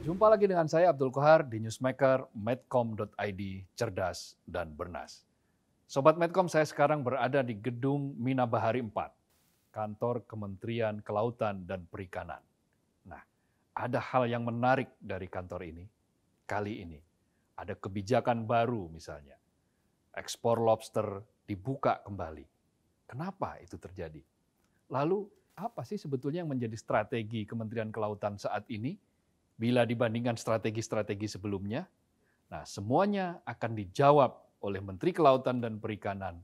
Jumpa lagi dengan saya Abdul Kohar di Newsmaker medcom.id, cerdas dan bernas. Sobat Medcom, saya sekarang berada di gedung Minabahari 4, kantor Kementerian Kelautan dan Perikanan. Nah, ada hal yang menarik dari kantor ini. Kali ini ada kebijakan baru misalnya. Ekspor lobster dibuka kembali. Kenapa itu terjadi? Lalu apa sih sebetulnya yang menjadi strategi Kementerian Kelautan saat ini bila dibandingkan strategi-strategi sebelumnya? Nah, semuanya akan dijawab oleh Menteri Kelautan dan Perikanan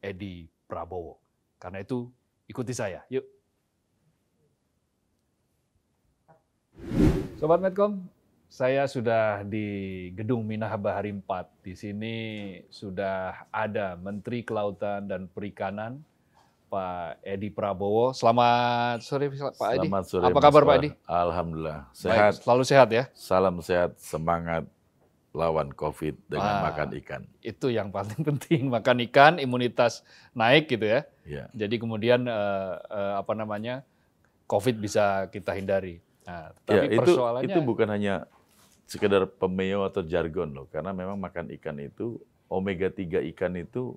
Edi Prabowo. Karena itu, ikuti saya. Yuk. Sobat Medcom, saya sudah di Gedung Minahaba Hari 4. Di sini sudah ada Menteri Kelautan dan Perikanan Pak Edi Prabowo. Selamat sore Pak Edi. Selamat sore. Apa kabar Pak Edi? Alhamdulillah sehat. Baik, selalu sehat ya. Salam sehat, semangat lawan COVID dengan ah, makan ikan. Itu yang paling penting, makan ikan, imunitas naik gitu ya. ya. Jadi kemudian eh, eh, apa namanya COVID bisa kita hindari. Nah, tapi ya, itu, persoalannya itu bukan hanya sekedar pemeo atau jargon loh, karena memang makan ikan itu omega 3 ikan itu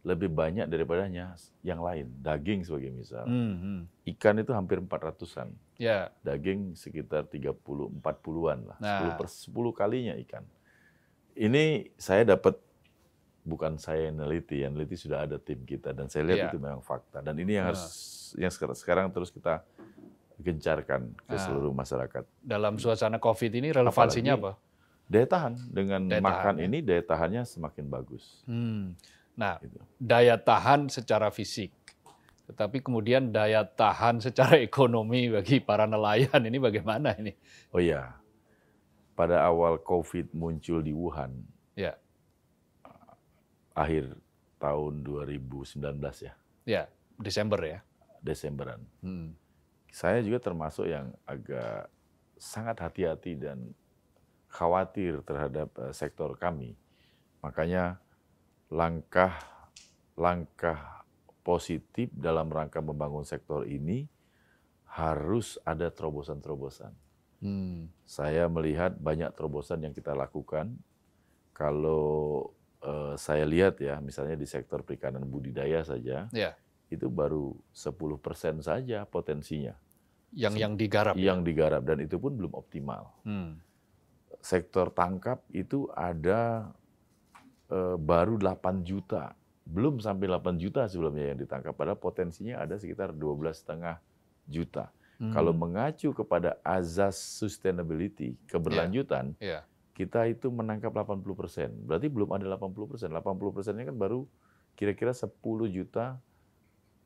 lebih banyak daripadanya yang lain. Daging sebagai misal. Mm -hmm. Ikan itu hampir 400-an. Yeah. Daging sekitar 30-40-an lah. Nah. 10, per 10 kalinya ikan. Ini saya dapat, bukan saya yang neliti, yang neliti sudah ada tim kita. Dan saya lihat yeah. itu memang fakta. Dan ini yang nah. harus yang sekarang terus kita gencarkan ke nah. seluruh masyarakat. Dalam suasana COVID ini relevansinya Apalagi, apa? Daya tahan. Dengan daya makan ya. ini daya tahannya semakin bagus. Hmm. Nah, gitu. daya tahan secara fisik, tetapi kemudian daya tahan secara ekonomi bagi para nelayan ini bagaimana ini? Oh iya, pada awal COVID muncul di Wuhan, ya. akhir tahun 2019 ya. Ya, Desember ya. Desemberan. Hmm. Saya juga termasuk yang agak sangat hati-hati dan khawatir terhadap eh, sektor kami. Makanya langkah-langkah positif dalam rangka membangun sektor ini harus ada terobosan-terobosan. Hmm. Saya melihat banyak terobosan yang kita lakukan. Kalau eh, saya lihat ya, misalnya di sektor perikanan budidaya saja, yeah. itu baru 10% saja potensinya. Yang yang digarap. Ya? Yang ya? digarap dan itu pun belum optimal. Hmm sektor tangkap itu ada Eh, baru 8 juta. Belum sampai 8 juta sebelumnya yang ditangkap, padahal potensinya ada sekitar 12,5 juta. Hmm. Kalau mengacu kepada azas sustainability, keberlanjutan, yeah. Yeah. kita itu menangkap 80 persen. Berarti belum ada 80 persen. 80 persennya kan baru kira-kira 10 juta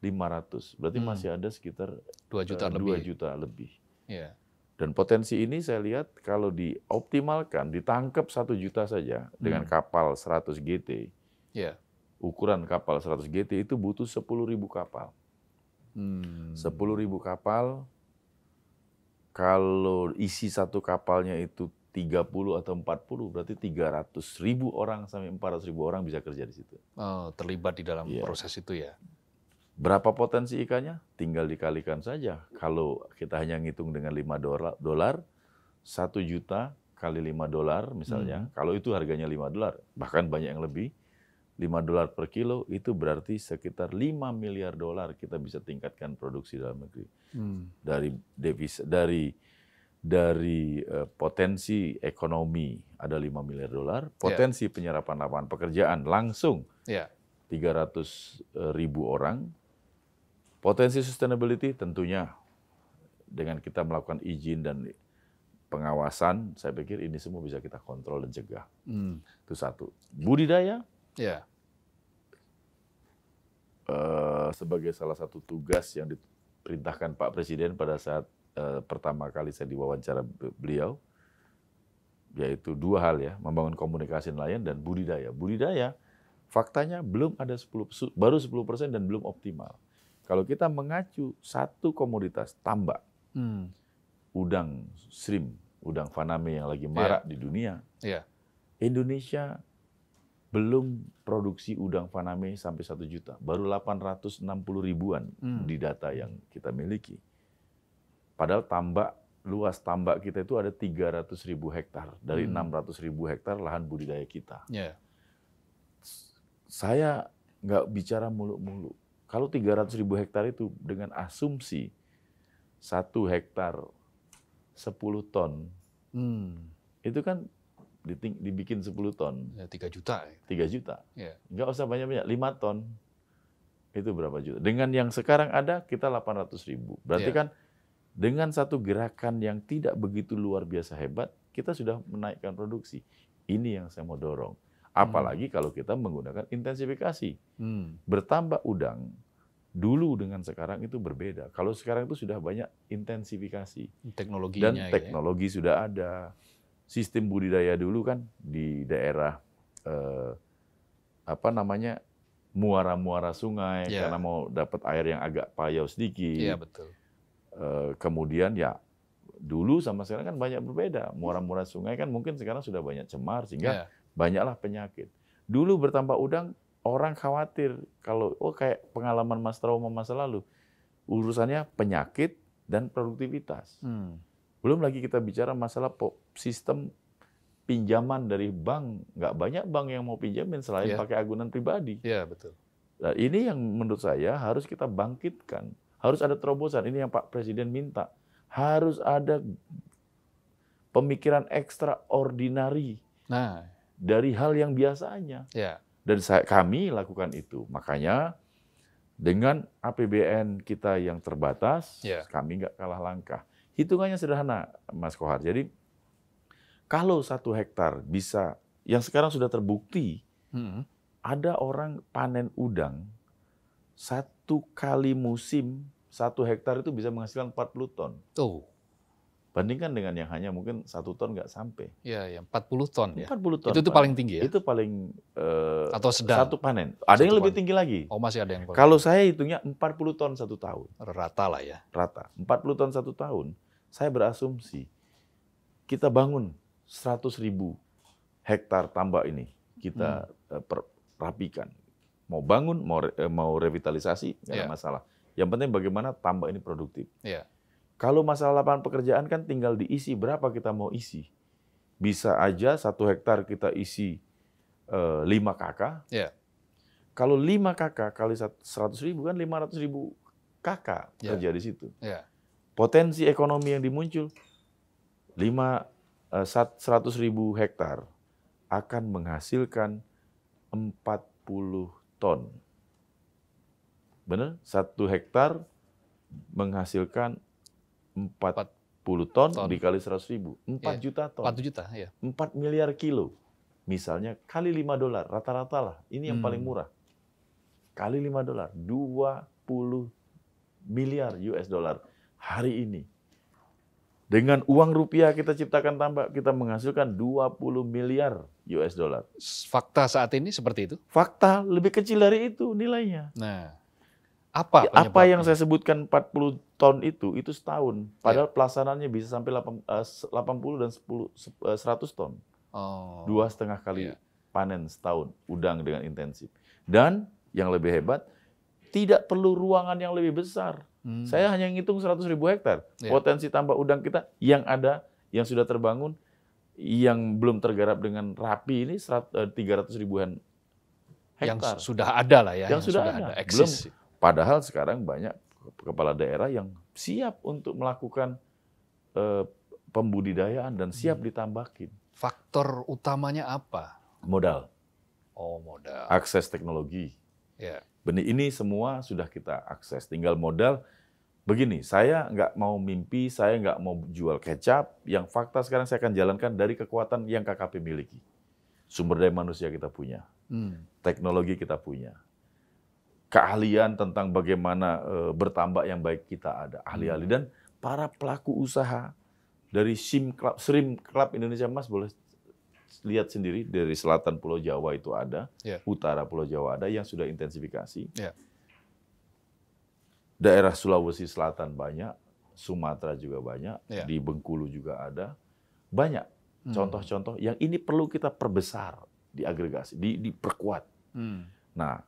500. Berarti hmm. masih ada sekitar 2 juta uh, lebih. 2 juta lebih. Yeah. Dan potensi ini saya lihat kalau dioptimalkan, ditangkap satu juta saja dengan hmm. kapal 100 GT. Yeah. Ukuran kapal 100 GT itu butuh 10 ribu kapal. Hmm. 10 ribu kapal, kalau isi satu kapalnya itu 30 atau 40, berarti 300 ribu orang sampai 400 ribu orang bisa kerja di situ. Oh, terlibat di dalam yeah. proses itu ya? Berapa potensi ikannya? Tinggal dikalikan saja. Kalau kita hanya ngitung dengan 5 dolar, satu 1 juta kali 5 dolar misalnya, hmm. kalau itu harganya 5 dolar, bahkan banyak yang lebih, 5 dolar per kilo itu berarti sekitar 5 miliar dolar kita bisa tingkatkan produksi dalam negeri. Hmm. Dari devisa, dari dari uh, potensi ekonomi ada 5 miliar dolar, ya. potensi yeah. penyerapan lapangan pekerjaan langsung yeah. 300 ribu orang Potensi sustainability tentunya dengan kita melakukan izin dan pengawasan, saya pikir ini semua bisa kita kontrol dan cegah. Hmm. Itu satu. Budidaya, yeah. Ya. uh, sebagai salah satu tugas yang diperintahkan Pak Presiden pada saat uh, pertama kali saya diwawancara beliau, yaitu dua hal ya, membangun komunikasi nelayan dan budidaya. Budidaya, faktanya belum ada 10, baru 10% dan belum optimal. Kalau kita mengacu satu komoditas tambak, hmm. udang shrimp, udang faname yang lagi marak yeah. di dunia, yeah. Indonesia belum produksi udang faname sampai satu juta, baru 860 ribuan hmm. di data yang kita miliki. Padahal tambak luas tambak kita itu ada 300 ribu hektar dari hmm. 600 ribu hektar lahan budidaya kita. Yeah. Saya nggak bicara muluk-muluk kalau 300 ribu hektar itu dengan asumsi satu hektar 10 ton, hmm. itu kan dibikin 10 ton. Ya, 3 juta. 3 ya. juta. Ya. Nggak usah banyak-banyak, 5 ton. Itu berapa juta. Dengan yang sekarang ada, kita 800 ribu. Berarti ya. kan dengan satu gerakan yang tidak begitu luar biasa hebat, kita sudah menaikkan produksi. Ini yang saya mau dorong. Apalagi kalau kita menggunakan intensifikasi. Hmm. Bertambah udang dulu dengan sekarang itu berbeda. Kalau sekarang itu sudah banyak intensifikasi. Teknologinya dan gitu ya. teknologi ya. sudah ada. Sistem budidaya dulu kan di daerah eh, apa namanya muara-muara sungai yeah. karena mau dapat air yang agak payau sedikit. Iya yeah, betul. Eh, kemudian ya dulu sama sekarang kan banyak berbeda. Muara-muara sungai kan mungkin sekarang sudah banyak cemar sehingga yeah banyaklah penyakit. Dulu bertambah udang, orang khawatir kalau oh kayak pengalaman mas trauma masa lalu, urusannya penyakit dan produktivitas. Hmm. Belum lagi kita bicara masalah sistem pinjaman dari bank, nggak banyak bank yang mau pinjamin selain yeah. pakai agunan pribadi. Iya yeah, betul. Nah, ini yang menurut saya harus kita bangkitkan, harus ada terobosan. Ini yang Pak Presiden minta, harus ada pemikiran ekstraordinari. Nah, dari hal yang biasanya. Ya. Dan saya, kami lakukan itu. Makanya dengan APBN kita yang terbatas, ya. kami nggak kalah langkah. Hitungannya sederhana, Mas Kohar. Jadi kalau satu hektar bisa, yang sekarang sudah terbukti, hmm. ada orang panen udang satu kali musim satu hektar itu bisa menghasilkan 40 ton. Oh. Bandingkan dengan yang hanya mungkin satu ton nggak sampai. Iya, iya ya, 40 ton 40 ya. ton. Itu, itu paling tinggi ya? Itu paling uh, atau sedang. Satu panen. Ada satu yang panen. lebih tinggi lagi. Oh, masih ada yang Kalau saya hitungnya 40 ton satu tahun. Rata lah ya. Rata. 40 ton satu tahun. Saya berasumsi kita bangun 100 ribu hektar tambak ini kita hmm. Eh, per, rapikan. Mau bangun, mau eh, mau revitalisasi, nggak ada iya. masalah. Yang penting bagaimana tambak ini produktif. Iya. Kalau masalah lapangan pekerjaan kan tinggal diisi berapa kita mau isi. Bisa aja satu hektar kita isi eh, lima kakak. Yeah. Kalau lima kakak kali seratus ribu kan lima ratus ribu kakak yeah. kerja di situ. Yeah. Potensi ekonomi yang dimuncul lima eh, seratus ribu hektar akan menghasilkan 40 ton. Benar? Satu hektar menghasilkan 40 ton, ton. dikali 100 ribu, 4 yeah. juta ton. 4 juta, ya. Yeah. 4 miliar kilo. Misalnya kali 5 dolar, rata-rata lah. Ini yang hmm. paling murah. Kali 5 dolar, 20 miliar US dollar hari ini. Dengan uang rupiah kita ciptakan tambah, kita menghasilkan 20 miliar US dollar. Fakta saat ini seperti itu? Fakta lebih kecil dari itu nilainya. Nah. Apa ya, Apa yang saya sebutkan 40 ton itu, itu setahun. Ya. Padahal yeah. pelaksanaannya bisa sampai 80 eh, dan 10, 100 eh, ton. Oh. Dua setengah kali yeah. panen setahun udang dengan intensif. Dan yang lebih hebat, tidak perlu ruangan yang lebih besar. Hmm. Saya hanya ngitung 100 ribu hektar. Ya. Potensi tambah udang kita yang ada, yang sudah terbangun, yang belum tergarap dengan rapi ini 300 eh, ribuan hektar. Yang sudah ada lah ya. Yang, yang sudah, sudah ada. ada. Belum, Padahal sekarang banyak kepala daerah yang siap untuk melakukan eh, pembudidayaan dan siap hmm. ditambahkin. Faktor utamanya apa? Modal. Oh, modal. Akses teknologi. Ya. Yeah. Ini semua sudah kita akses. Tinggal modal. Begini, saya nggak mau mimpi, saya nggak mau jual kecap. Yang fakta sekarang saya akan jalankan dari kekuatan yang KKP miliki. Sumber daya manusia kita punya. Hmm. Teknologi kita punya keahlian tentang bagaimana eh, bertambah yang baik kita ada ahli-ahli hmm. dan para pelaku usaha dari Sim Club, Srim Club Indonesia Mas boleh lihat sendiri dari selatan Pulau Jawa itu ada, yeah. utara Pulau Jawa ada yang sudah intensifikasi. Yeah. Daerah Sulawesi Selatan banyak, Sumatera juga banyak, yeah. di Bengkulu juga ada. Banyak hmm. contoh-contoh hmm. yang ini perlu kita perbesar, diagregasi, di, diperkuat. Hmm. Nah,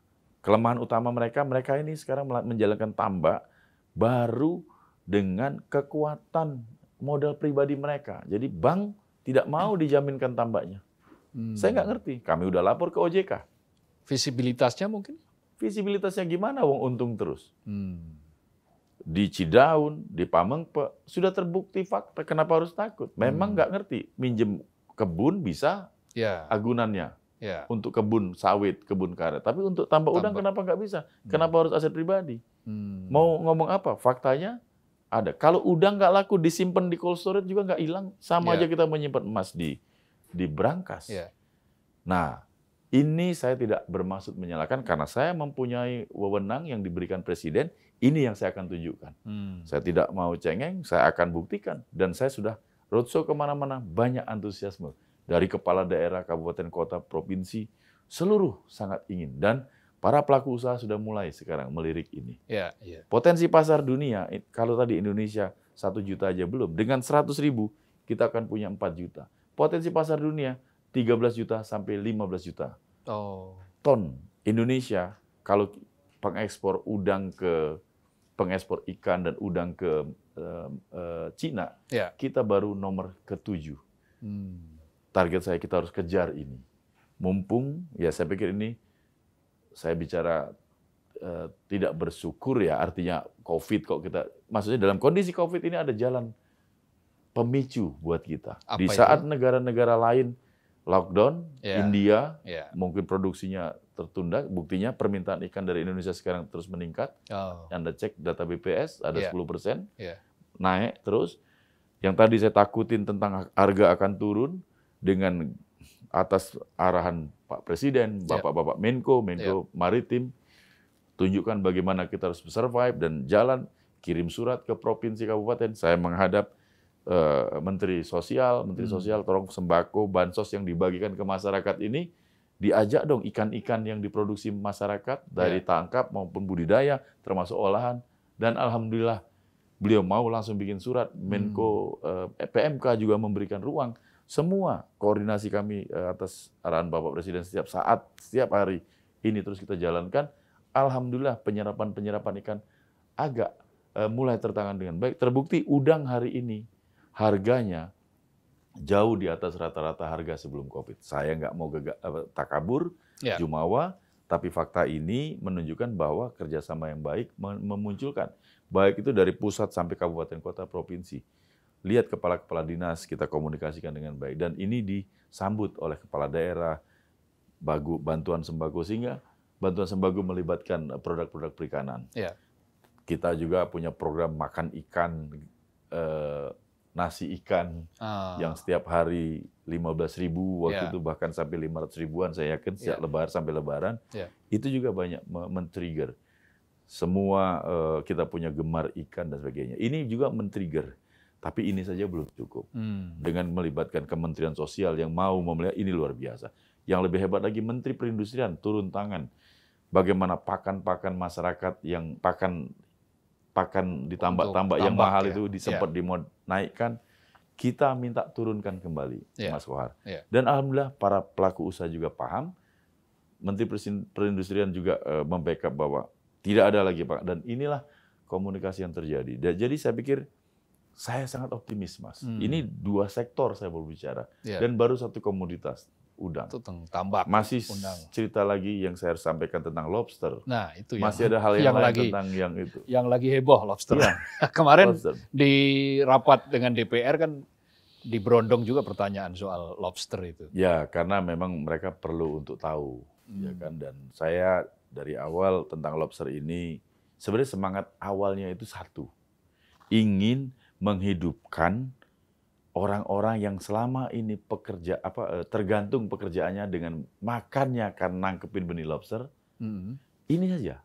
Kelemahan utama mereka, mereka ini sekarang menjalankan tambak baru dengan kekuatan modal pribadi mereka. Jadi bank tidak mau dijaminkan tambaknya. Hmm. Saya nggak ngerti. Kami udah lapor ke OJK. Visibilitasnya mungkin? Visibilitasnya gimana? Wong untung terus. Hmm. Di Cidaun, di Pamengpe sudah terbukti fakta. Kenapa harus takut? Memang hmm. nggak hmm. ngerti. Minjem kebun bisa ya. agunannya ya. untuk kebun sawit, kebun karet. Tapi untuk tambak udang kenapa nggak bisa? Hmm. Kenapa harus aset pribadi? Hmm. Mau ngomong apa? Faktanya ada. Kalau udang nggak laku disimpan di cold storage juga nggak hilang. Sama ya. aja kita menyimpan emas di di brankas. Ya. Nah, ini saya tidak bermaksud menyalahkan karena saya mempunyai wewenang yang diberikan presiden. Ini yang saya akan tunjukkan. Hmm. Saya tidak mau cengeng, saya akan buktikan dan saya sudah roadshow kemana-mana banyak antusiasme dari kepala daerah, kabupaten, kota, provinsi, seluruh sangat ingin. Dan para pelaku usaha sudah mulai sekarang melirik ini. Ya, ya. Potensi pasar dunia, kalau tadi Indonesia satu juta aja belum, dengan 100 ribu kita akan punya 4 juta. Potensi pasar dunia 13 juta sampai 15 juta oh. ton. Indonesia kalau pengekspor udang ke pengekspor ikan dan udang ke uh, uh, Cina, ya. kita baru nomor ketujuh. Hmm target saya kita harus kejar ini. Mumpung ya saya pikir ini saya bicara eh, tidak bersyukur ya artinya Covid kok kita maksudnya dalam kondisi Covid ini ada jalan pemicu buat kita. Apa Di saat negara-negara lain lockdown, yeah. India yeah. mungkin produksinya tertunda, buktinya permintaan ikan dari Indonesia sekarang terus meningkat. Oh. Anda cek data BPS ada yeah. 10%. Yeah. Naik terus. Yang tadi saya takutin tentang harga akan turun, dengan atas arahan Pak Presiden, ya. Bapak-bapak Menko, Menko yeah. Maritim, tunjukkan bagaimana kita harus survive dan jalan, kirim surat ke provinsi kabupaten. Saya menghadap uh, Menteri Sosial, Menteri hmm. Sosial tolong sembako, bansos yang dibagikan ke masyarakat ini diajak dong ikan-ikan yang diproduksi masyarakat dari yeah. tangkap maupun budidaya termasuk olahan dan alhamdulillah beliau mau langsung bikin surat Menko hmm. Eh, PMK juga memberikan ruang semua koordinasi kami eh, atas arahan Bapak Presiden setiap saat, setiap hari ini terus kita jalankan. Alhamdulillah penyerapan-penyerapan ikan agak eh, mulai tertangan dengan baik. Terbukti udang hari ini harganya jauh di atas rata-rata harga sebelum COVID. Saya nggak mau gagak, eh, takabur, ya. jumawa, tapi fakta ini menunjukkan bahwa kerjasama yang baik memunculkan. Baik itu dari pusat sampai kabupaten kota, provinsi lihat kepala-kepala dinas, kita komunikasikan dengan baik. Dan ini disambut oleh kepala daerah, bagu, bantuan sembako, sehingga bantuan sembako melibatkan produk-produk perikanan. Ya. Kita juga punya program makan ikan, eh, nasi ikan, ah. yang setiap hari 15 ribu, waktu yeah. itu bahkan sampai 500 ribuan, saya yakin iya. sejak yeah. lebaran sampai lebaran, yeah. itu juga banyak men-trigger. Semua eh, kita punya gemar ikan dan sebagainya. Ini juga men-trigger tapi ini saja belum cukup. Hmm. Dengan melibatkan Kementerian Sosial yang mau memelihara ini luar biasa. Yang lebih hebat lagi Menteri Perindustrian turun tangan. Bagaimana pakan-pakan masyarakat yang pakan pakan ditambah-tambah yang mahal ya. itu ya. disempat yeah. dinaikkan, kita minta turunkan kembali, yeah. Mas Kohar. Yeah. Dan alhamdulillah para pelaku usaha juga paham. Menteri Perindustrian juga uh, membackup bahwa tidak ada lagi pak. Dan inilah komunikasi yang terjadi. Jadi saya pikir saya sangat optimis, Mas. Hmm. Ini dua sektor saya baru bicara yeah. dan baru satu komoditas udang. Itu tambak. Masih undang. cerita lagi yang saya harus sampaikan tentang lobster. Nah, itu ya. Masih ada hal yang, yang lain lagi, tentang yang itu. Yang lagi heboh lobster. Ya. Kemarin lobster. di rapat dengan DPR kan diberondong juga pertanyaan soal lobster itu. Ya, karena memang mereka perlu untuk tahu, ya hmm. ya kan. Dan saya dari awal tentang lobster ini sebenarnya semangat awalnya itu satu. Ingin menghidupkan orang-orang yang selama ini pekerja apa eh, tergantung pekerjaannya dengan makannya karena nangkepin benih lobster. Mm -hmm. Ini saja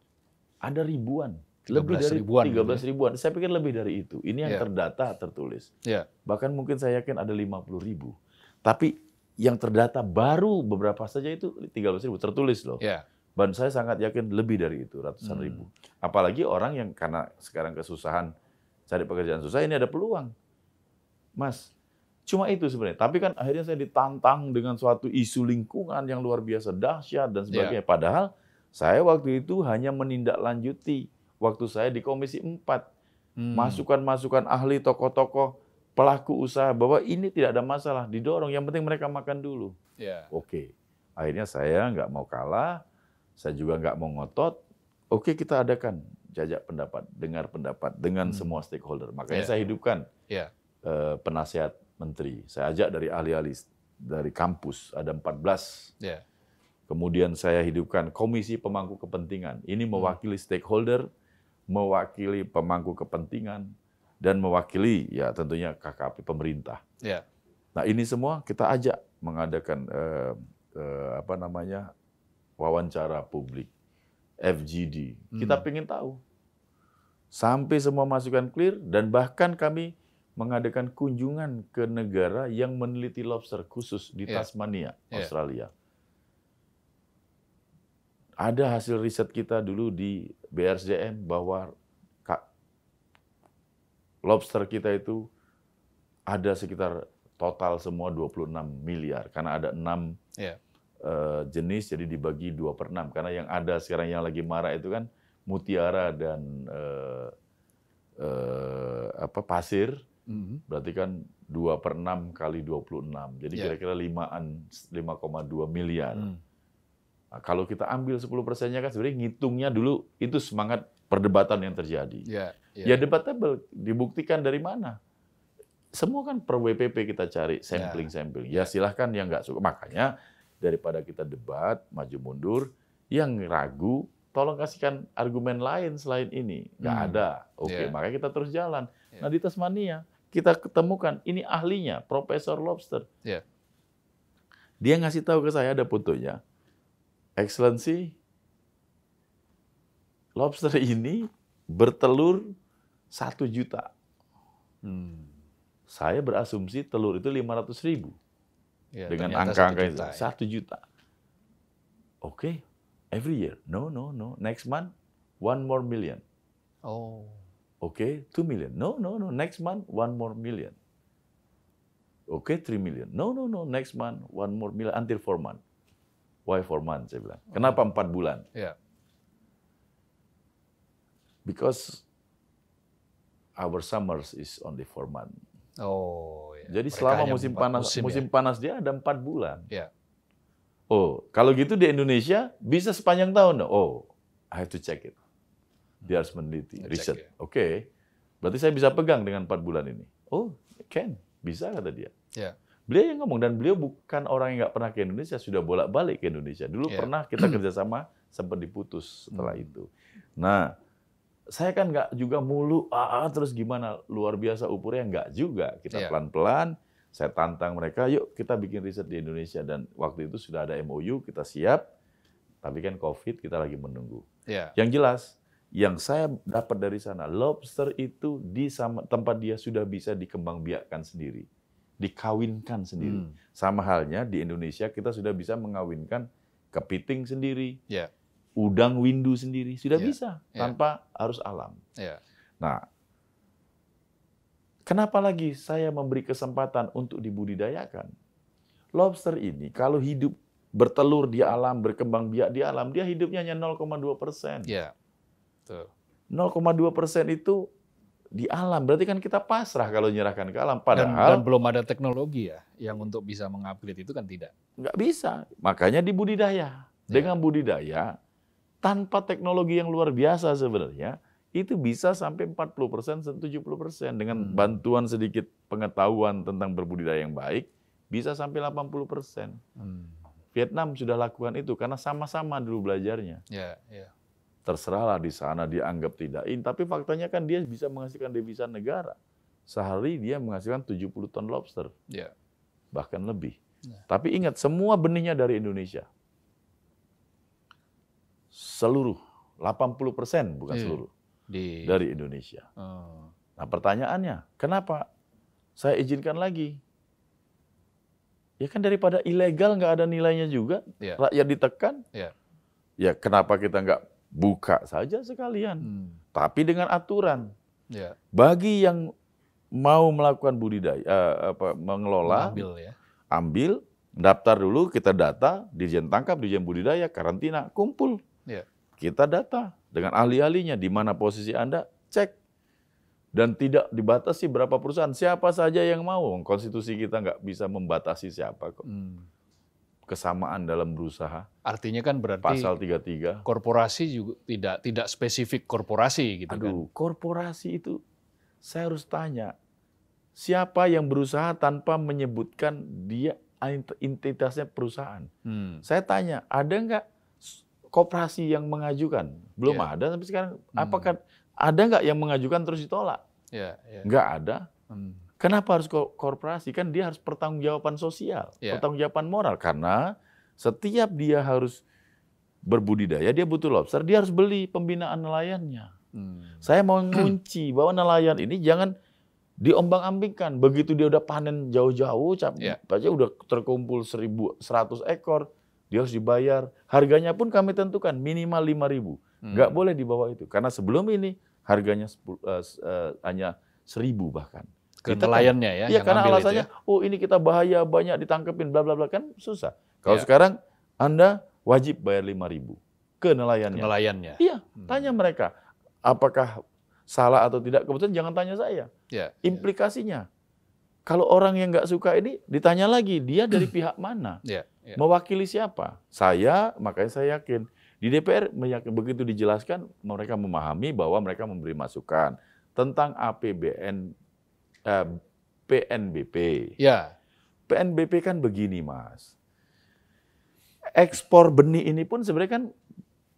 ada ribuan, lebih dari ribuan, 13 gitu ya. ribuan. Saya pikir lebih dari itu. Ini yang yeah. terdata tertulis. Yeah. Bahkan mungkin saya yakin ada 50 ribu. Tapi yang terdata baru beberapa saja itu 13 ribu tertulis loh. Yeah. Dan saya sangat yakin lebih dari itu ratusan hmm. ribu. Apalagi orang yang karena sekarang kesusahan cari pekerjaan susah, ini ada peluang. Mas, cuma itu sebenarnya. Tapi kan akhirnya saya ditantang dengan suatu isu lingkungan yang luar biasa dahsyat dan sebagainya. Yeah. Padahal saya waktu itu hanya menindaklanjuti waktu saya di Komisi 4. masukan hmm. Masukan-masukan ahli tokoh-tokoh pelaku usaha bahwa ini tidak ada masalah, didorong. Yang penting mereka makan dulu. Yeah. Oke, akhirnya saya nggak mau kalah, saya juga nggak mau ngotot. Oke, kita adakan jajak pendapat, dengar pendapat dengan hmm. semua stakeholder. Makanya yeah. saya hidupkan yeah. Iya. uh, penasihat menteri. Saya ajak dari ahli-ahli dari kampus ada 14. Yeah. Kemudian saya hidupkan komisi pemangku kepentingan. Ini hmm. mewakili hmm. stakeholder, mewakili pemangku kepentingan dan mewakili ya tentunya KKP pemerintah. Yeah. Nah, ini semua kita ajak mengadakan eh, eh, apa namanya? wawancara publik FGD. Kita hmm. ingin tahu. Sampai semua masukan clear dan bahkan kami mengadakan kunjungan ke negara yang meneliti lobster khusus di yeah. Tasmania, yeah. Australia. Ada hasil riset kita dulu di BRJM bahwa lobster kita itu ada sekitar total semua 26 miliar karena ada 6 yeah Eh, jenis jadi dibagi dua per enam karena yang ada sekarang yang lagi marah itu kan mutiara dan uh, uh, apa pasir mm-hmm. berarti kan dua per enam kali 26 jadi yeah. kira-kira limaan 5,2 miliar mm. nah, kalau kita ambil 10 persennya kan sebenarnya ngitungnya dulu itu semangat perdebatan yang terjadi yeah, yeah. ya debatable dibuktikan dari mana semua kan per WPP kita cari ya. sampling-sampling. Ya silahkan yang nggak suka. Makanya daripada kita debat maju mundur yang ragu tolong kasihkan argumen lain selain ini nggak hmm. ada oke okay, iya. yeah. makanya kita terus jalan yeah. nah di Tasmania kita ketemukan ini ahlinya Profesor Lobster yeah. dia ngasih tahu ke saya ada fotonya Excellency lobster ini bertelur satu juta hmm. saya berasumsi telur itu lima ratus ribu Ya, dengan angka-angka itu. Ya. Satu juta. Oke, okay. every year. No, no, no. Next month, one more million. Oh. Oke, okay, two million. No, no, no. Next month, one more million. Oke, okay, three million. No, no, no. Next month, one more million. Until four month. Why four month? Saya bilang. Oh. Kenapa empat bulan? Yeah. Because our summers is only four month. Oh. Ya. Jadi Mereka selama musim panas musim, musim ya? panas dia ada empat bulan. Ya. Oh, kalau gitu di Indonesia bisa sepanjang tahun. Oh, I have to check it. Hmm. Dia harus meneliti, hmm. riset. Ya. Oke, okay. berarti saya bisa pegang dengan empat bulan ini. Oh, can, bisa kata dia. Ya. Beliau yang ngomong dan beliau bukan orang yang nggak pernah ke Indonesia, sudah bolak-balik ke Indonesia. Dulu ya. pernah kita kerjasama sempat diputus setelah hmm. itu. Nah, saya kan nggak juga mulu, ah, ah, terus gimana luar biasa ukurnya nggak juga. Kita iya. pelan-pelan, saya tantang mereka, yuk kita bikin riset di Indonesia dan waktu itu sudah ada MOU, kita siap. Tapi kan COVID kita lagi menunggu. Yeah. Yang jelas, yang saya dapat dari sana, lobster itu di sama, tempat dia sudah bisa dikembangbiakkan sendiri, dikawinkan sendiri. Hmm. Sama halnya di Indonesia kita sudah bisa mengawinkan kepiting sendiri. Yeah udang windu sendiri sudah yeah. bisa iya. tanpa harus alam. Yeah. Nah, kenapa lagi saya memberi kesempatan untuk dibudidayakan? Lobster ini kalau hidup bertelur di alam, berkembang biak di alam, dia hidupnya hanya 0,2 persen. Yeah. Iya. 0,2 persen itu di alam. Berarti kan kita pasrah kalau menyerahkan ke alam. Padahal dan, dan belum ada teknologi ya yang untuk bisa mengupgrade itu kan tidak. Nggak bisa. Makanya dibudidaya. Iya. Dengan budidaya tanpa teknologi yang luar biasa sebenarnya itu bisa sampai 40% sampai 70% dengan hmm. bantuan sedikit pengetahuan tentang berbudidaya yang baik bisa sampai 80%. Hmm. Vietnam sudah lakukan itu karena sama-sama dulu belajarnya. Yeah, yeah. Terserahlah di sana dianggap tidak in, tapi faktanya kan dia bisa menghasilkan devisa negara. Sehari dia menghasilkan 70 ton lobster. Yeah. Bahkan lebih. Yeah. Tapi ingat semua benihnya dari Indonesia seluruh 80 persen bukan iya, seluruh Di... dari Indonesia. Oh. Nah pertanyaannya, kenapa saya izinkan lagi? Ya kan daripada ilegal nggak ada nilainya juga, yeah. rakyat ditekan. Yeah. Ya kenapa kita nggak buka saja sekalian? Hmm. Tapi dengan aturan. Yeah. Bagi yang mau melakukan budidaya, uh, apa, mengelola, ambil, ya. ambil, daftar dulu, kita data, dirjen tangkap, dirjen budidaya, karantina, kumpul. Yeah. Kita data dengan ahli-ahlinya di mana posisi Anda, cek. Dan tidak dibatasi berapa perusahaan, siapa saja yang mau. Konstitusi kita nggak bisa membatasi siapa kok. Hmm. Kesamaan dalam berusaha. Artinya kan berarti pasal 33. Korporasi juga tidak tidak spesifik korporasi gitu Aduh, kan. korporasi itu saya harus tanya siapa yang berusaha tanpa menyebutkan dia entitasnya perusahaan. Hmm. Saya tanya, ada nggak koperasi yang mengajukan? Belum yeah. ada tapi sekarang hmm. apakah ada nggak yang mengajukan terus ditolak? Yeah, yeah. ada. Hmm. Kenapa harus korporasi? Kan dia harus pertanggungjawaban sosial, yeah. pertanggungjawaban moral karena setiap dia harus berbudidaya, dia butuh lobster, dia harus beli pembinaan nelayannya. Hmm. Saya mau mengunci bahwa nelayan ini jangan diombang-ambingkan. Begitu dia udah panen jauh-jauh, cap yeah. aja udah terkumpul seribu seratus ekor, dia harus dibayar. Harganya pun kami tentukan minimal 5 ribu. Hmm. Nggak boleh di bawah itu. Karena sebelum ini harganya 10, uh, uh, hanya seribu bahkan. Ke kita nelayannya kan, ya? Iya, karena alasannya, ya? oh ini kita bahaya, banyak ditangkepin, bla bla bla kan susah. Kalau ya. sekarang Anda wajib bayar lima ribu ke nelayannya. Ke nelayannya. Iya, hmm. tanya mereka apakah salah atau tidak. Kebetulan jangan tanya saya. Ya, Implikasinya, kalau orang yang nggak suka ini ditanya lagi, dia dari pihak mana? Ya. Ya. Mewakili siapa? Saya, makanya saya yakin di DPR begitu dijelaskan mereka memahami bahwa mereka memberi masukan tentang APBN eh, PNBP. Ya. PNBP kan begini, Mas. Ekspor benih ini pun sebenarnya kan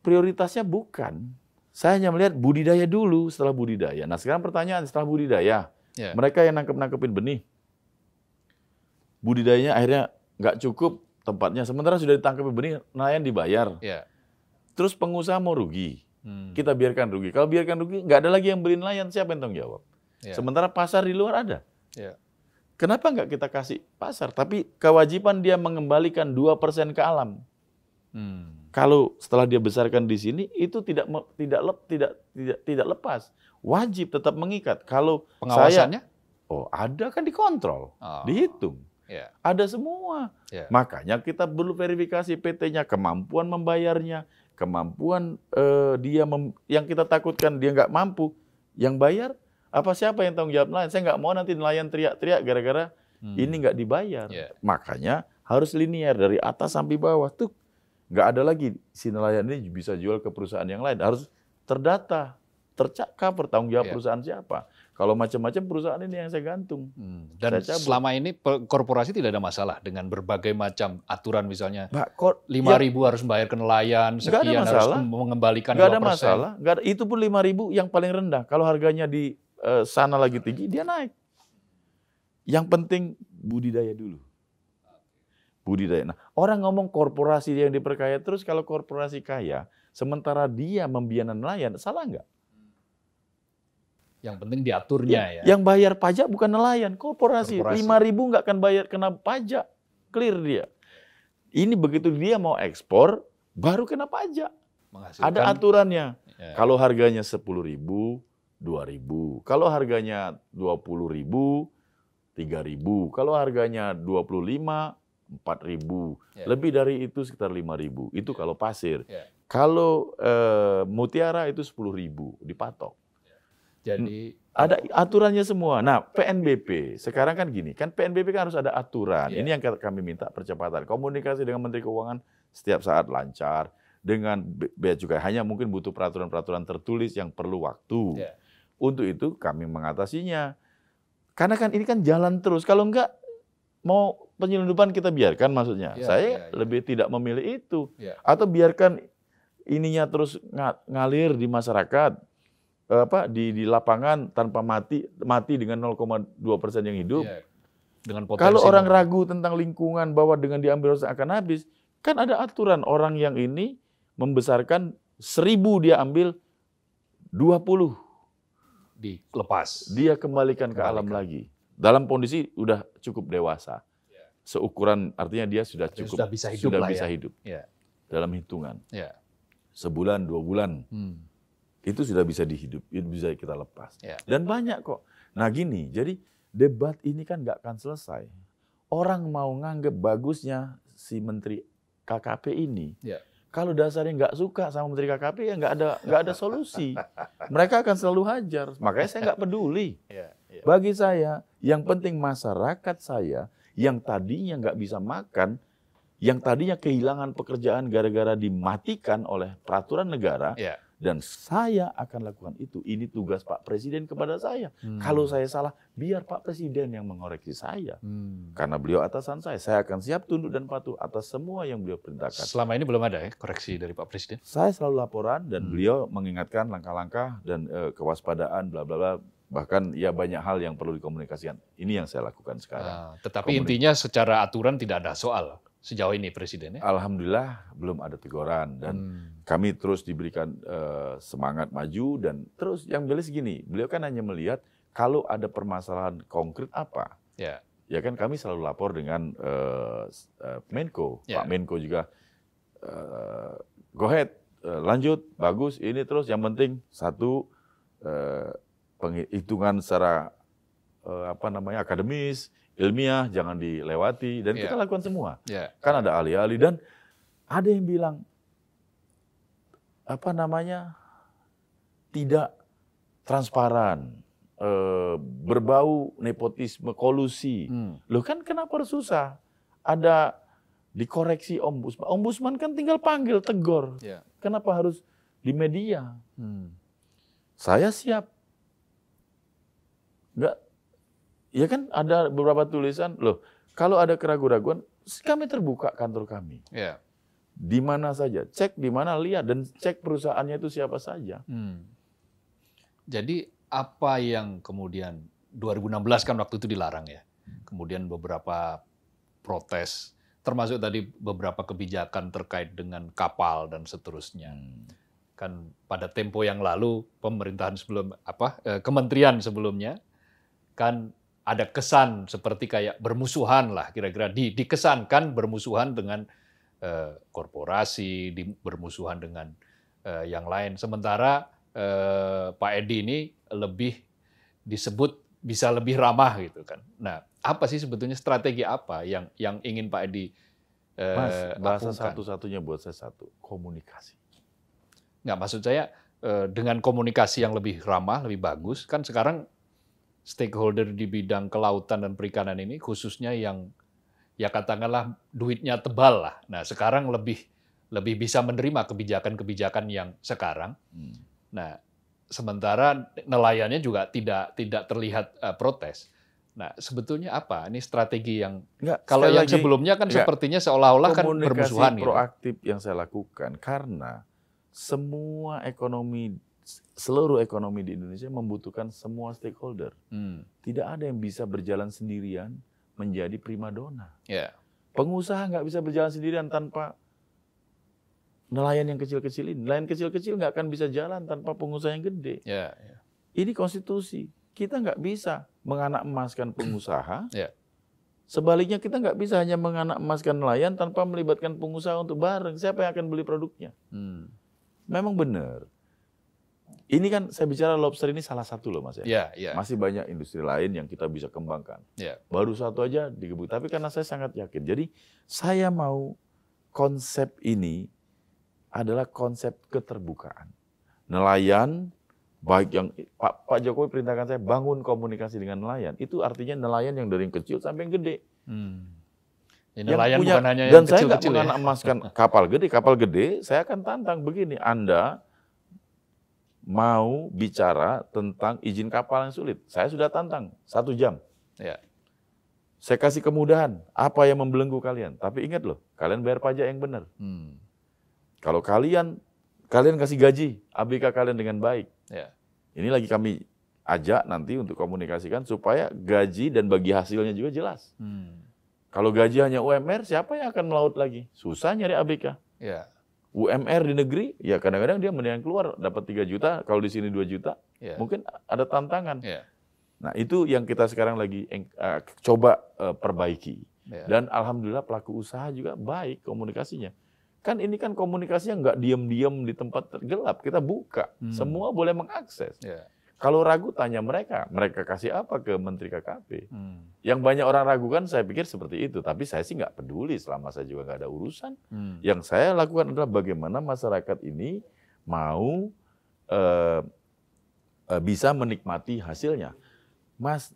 prioritasnya bukan. Saya hanya melihat budidaya dulu setelah budidaya. Nah, sekarang pertanyaan setelah budidaya, ya. mereka yang nangkep-nangkepin benih budidayanya akhirnya nggak cukup tempatnya. Sementara sudah ditangkap benih, nelayan dibayar. Ya. Terus pengusaha mau rugi. Hmm. Kita biarkan rugi. Kalau biarkan rugi, nggak ada lagi yang beli nelayan. Siapa yang tanggung jawab? Ya. Sementara pasar di luar ada. Ya. Kenapa nggak kita kasih pasar? Tapi kewajiban dia mengembalikan 2% ke alam. Hmm. Kalau setelah dia besarkan di sini, itu tidak tidak lep, tidak tidak tidak lepas. Wajib tetap mengikat. Kalau pengawasannya, saya, oh ada kan dikontrol, oh. dihitung. Yeah. Ada semua. Yeah. Makanya kita perlu verifikasi PT-nya, kemampuan membayarnya, kemampuan uh, dia mem yang kita takutkan dia nggak mampu, yang bayar apa siapa yang tanggung jawab nelayan? Saya nggak mau nanti nelayan teriak-teriak gara-gara hmm. ini nggak dibayar. Yeah. Makanya harus linear dari atas sampai bawah tuh nggak ada lagi si nelayan ini bisa jual ke perusahaan yang lain harus terdata tercakap bertanggung jawab yeah. perusahaan siapa kalau macam-macam perusahaan ini yang saya gantung. Hmm. Dan saya selama ini korporasi tidak ada masalah dengan berbagai macam aturan misalnya Mbak, lima ya ribu ya, harus membayar ke nelayan, sekian harus mengembalikan Gak ada masalah. Gak ada, itu pun lima ribu yang paling rendah. Kalau harganya di uh, sana lagi tinggi, dia naik. Yang penting budidaya dulu. Budidaya. Nah, orang ngomong korporasi yang diperkaya terus kalau korporasi kaya, sementara dia membiayai nelayan, salah nggak? Yang penting diaturnya ya. Yang bayar pajak bukan nelayan, korporasi. Lima ribu nggak akan bayar kena pajak, clear dia. Ini begitu dia mau ekspor, baru kena pajak. Ada aturannya. Ya. Kalau harganya sepuluh ribu, dua ribu. Kalau harganya dua puluh ribu, tiga ribu. Kalau harganya dua puluh lima, empat ribu. Ya. Lebih dari itu sekitar lima ribu. Itu kalau pasir. Ya. Kalau e, mutiara itu sepuluh ribu dipatok. Jadi hmm. ada aturannya semua. Nah, PNBP sekarang kan gini, kan PNBP kan harus ada aturan. Yeah. Ini yang kami minta percepatan. Komunikasi dengan Menteri Keuangan setiap saat lancar dengan bea juga. hanya mungkin butuh peraturan-peraturan tertulis yang perlu waktu. Yeah. Untuk itu kami mengatasinya. Karena kan ini kan jalan terus. Kalau enggak mau penyelundupan kita biarkan maksudnya. Yeah, Saya yeah, iya. lebih tidak memilih itu. Iya. Atau biarkan ininya terus ngalir di masyarakat apa di di lapangan tanpa mati mati dengan 0,2 persen yang hidup. Yeah. Dengan potensi Kalau orang yang... ragu tentang lingkungan bahwa dengan diambil rusak akan habis, kan ada aturan orang yang ini membesarkan seribu dia ambil dua puluh dilepas. Dia kembalikan, kembalikan. ke alam lagi dalam kondisi udah cukup dewasa. Iya. Seukuran artinya dia sudah cukup sudah bisa hidup, sudah bisa ya. hidup. Yeah. dalam hitungan. Yeah. Sebulan dua bulan. Hmm itu sudah bisa dihidup, itu bisa kita lepas. Ya. Dan banyak kok. Nah gini, jadi debat ini kan nggak akan selesai. Orang mau nganggep bagusnya si Menteri KKP ini. Ya. Kalau dasarnya nggak suka sama Menteri KKP ya nggak ada nggak ada solusi. Mereka akan selalu hajar. Makanya saya nggak peduli. Ya, ya. Bagi saya yang penting masyarakat saya yang tadinya nggak bisa makan, yang tadinya kehilangan pekerjaan gara-gara dimatikan oleh peraturan negara, ya dan saya akan lakukan itu. Ini tugas Pak Presiden kepada saya. Hmm. Kalau saya salah, biar Pak Presiden yang mengoreksi saya. Hmm. Karena beliau atasan saya, saya akan siap tunduk dan patuh atas semua yang beliau perintahkan. Selama ini belum ada ya koreksi dari Pak Presiden? Saya selalu laporan dan hmm. beliau mengingatkan langkah-langkah dan eh, kewaspadaan bla bla bla bahkan ya banyak hal yang perlu dikomunikasikan. Ini yang saya lakukan sekarang. Nah, tetapi Komunik intinya secara aturan tidak ada soal sejauh ini presidennya? Alhamdulillah belum ada teguran dan hmm. kami terus diberikan uh, semangat maju dan terus yang jelas segini beliau kan hanya melihat kalau ada permasalahan konkret apa. Ya. Ya kan kami selalu lapor dengan uh, uh, Menko, ya. Pak Menko juga uh, go ahead uh, lanjut bagus ini terus yang penting satu uh, penghitungan secara uh, apa namanya akademis ilmiah, jangan dilewati dan yeah. kita iya. lakukan semua. Yeah. Kan ada ahli-ahli dan ada yang bilang apa namanya tidak transparan, e, berbau nepotisme, kolusi. Hmm. Loh kan kenapa susah? Ada dikoreksi ombudsman. Ombudsman kan tinggal panggil, tegur. Yeah. Kenapa harus di media? Hmm. Saya siap. Enggak Ya kan ada beberapa tulisan, loh kalau ada keraguan raguan kami terbuka kantor kami. Yeah. Di mana saja, cek di mana lihat dan cek perusahaannya itu siapa saja. Hmm. Jadi apa yang kemudian 2016 kan waktu itu dilarang ya. Kemudian beberapa protes, termasuk tadi beberapa kebijakan terkait dengan kapal dan seterusnya. Hmm kan pada tempo yang lalu pemerintahan sebelum apa eh, kementerian sebelumnya kan ada kesan seperti kayak bermusuhan lah kira-kira di, dikesankan bermusuhan dengan uh, korporasi, di, bermusuhan dengan uh, yang lain. Sementara uh, Pak Edi ini lebih disebut bisa lebih ramah gitu kan. Nah, apa sih sebetulnya strategi apa yang yang ingin Pak Edi uh, bahasa satu-satunya buat saya satu, komunikasi. Nggak, maksud saya dengan komunikasi yang lebih ramah, lebih bagus, kan sekarang stakeholder di bidang kelautan dan perikanan ini khususnya yang ya katakanlah duitnya tebal lah. Nah, sekarang lebih lebih bisa menerima kebijakan-kebijakan yang sekarang. Hmm. Nah, sementara nelayannya juga tidak tidak terlihat uh, protes. Nah, sebetulnya apa? Ini strategi yang enggak, kalau yang lagi, sebelumnya kan ya, sepertinya seolah-olah kan bermusuhan proaktif gitu. proaktif yang saya lakukan karena semua ekonomi seluruh ekonomi di Indonesia membutuhkan semua stakeholder. Hmm. Tidak ada yang bisa berjalan sendirian menjadi primadona. Yeah. Pengusaha nggak bisa berjalan sendirian tanpa nelayan yang kecil-kecil ini. Nelayan kecil-kecil nggak akan bisa jalan tanpa pengusaha yang gede. Yeah, yeah. Ini konstitusi. Kita nggak bisa menganak emaskan pengusaha. yeah. Ya. Sebaliknya kita nggak bisa hanya menganak emaskan nelayan tanpa melibatkan pengusaha untuk bareng. Siapa yang akan beli produknya? Hmm. Memang benar ini kan saya bicara lobster ini salah satu loh mas ya. Yeah, yeah. Masih banyak industri lain yang kita bisa kembangkan. Yeah. Baru satu aja digebuk. Tapi karena saya sangat yakin. Jadi saya mau konsep ini adalah konsep keterbukaan. Nelayan baik yang Pak, Pak Jokowi perintahkan saya bangun komunikasi dengan nelayan. Itu artinya nelayan yang dari yang kecil sampai yang gede. Hmm. Ya, nelayan punya, bukan hanya yang dan kecil, saya nggak ya? emaskan kapal gede, kapal gede saya akan tantang begini Anda mau bicara tentang izin kapal yang sulit. Saya sudah tantang satu jam. Ya. Saya kasih kemudahan. Apa yang membelenggu kalian? Tapi ingat loh, kalian bayar pajak yang benar. Hmm. Kalau kalian kalian kasih gaji ABK kalian dengan baik. Ya. Ini lagi kami ajak nanti untuk komunikasikan supaya gaji dan bagi hasilnya juga jelas. Hmm. Kalau gaji hanya UMR, siapa yang akan melaut lagi? Susah nyari ABK. Ya. UMR di negeri, ya kadang-kadang dia mendingan keluar dapat 3 juta, kalau di sini 2 juta, yeah. mungkin ada tantangan. Yeah. Nah itu yang kita sekarang lagi uh, coba uh, perbaiki. Yeah. Dan alhamdulillah pelaku usaha juga baik komunikasinya. Kan ini kan komunikasinya nggak diam-diam di tempat gelap, kita buka, hmm. semua boleh mengakses. Yeah. Kalau ragu tanya mereka, mereka kasih apa ke Menteri KKP? Hmm. Yang banyak orang ragukan saya pikir seperti itu, tapi saya sih nggak peduli selama saya juga nggak ada urusan. Hmm. Yang saya lakukan adalah bagaimana masyarakat ini mau uh, bisa menikmati hasilnya. Mas,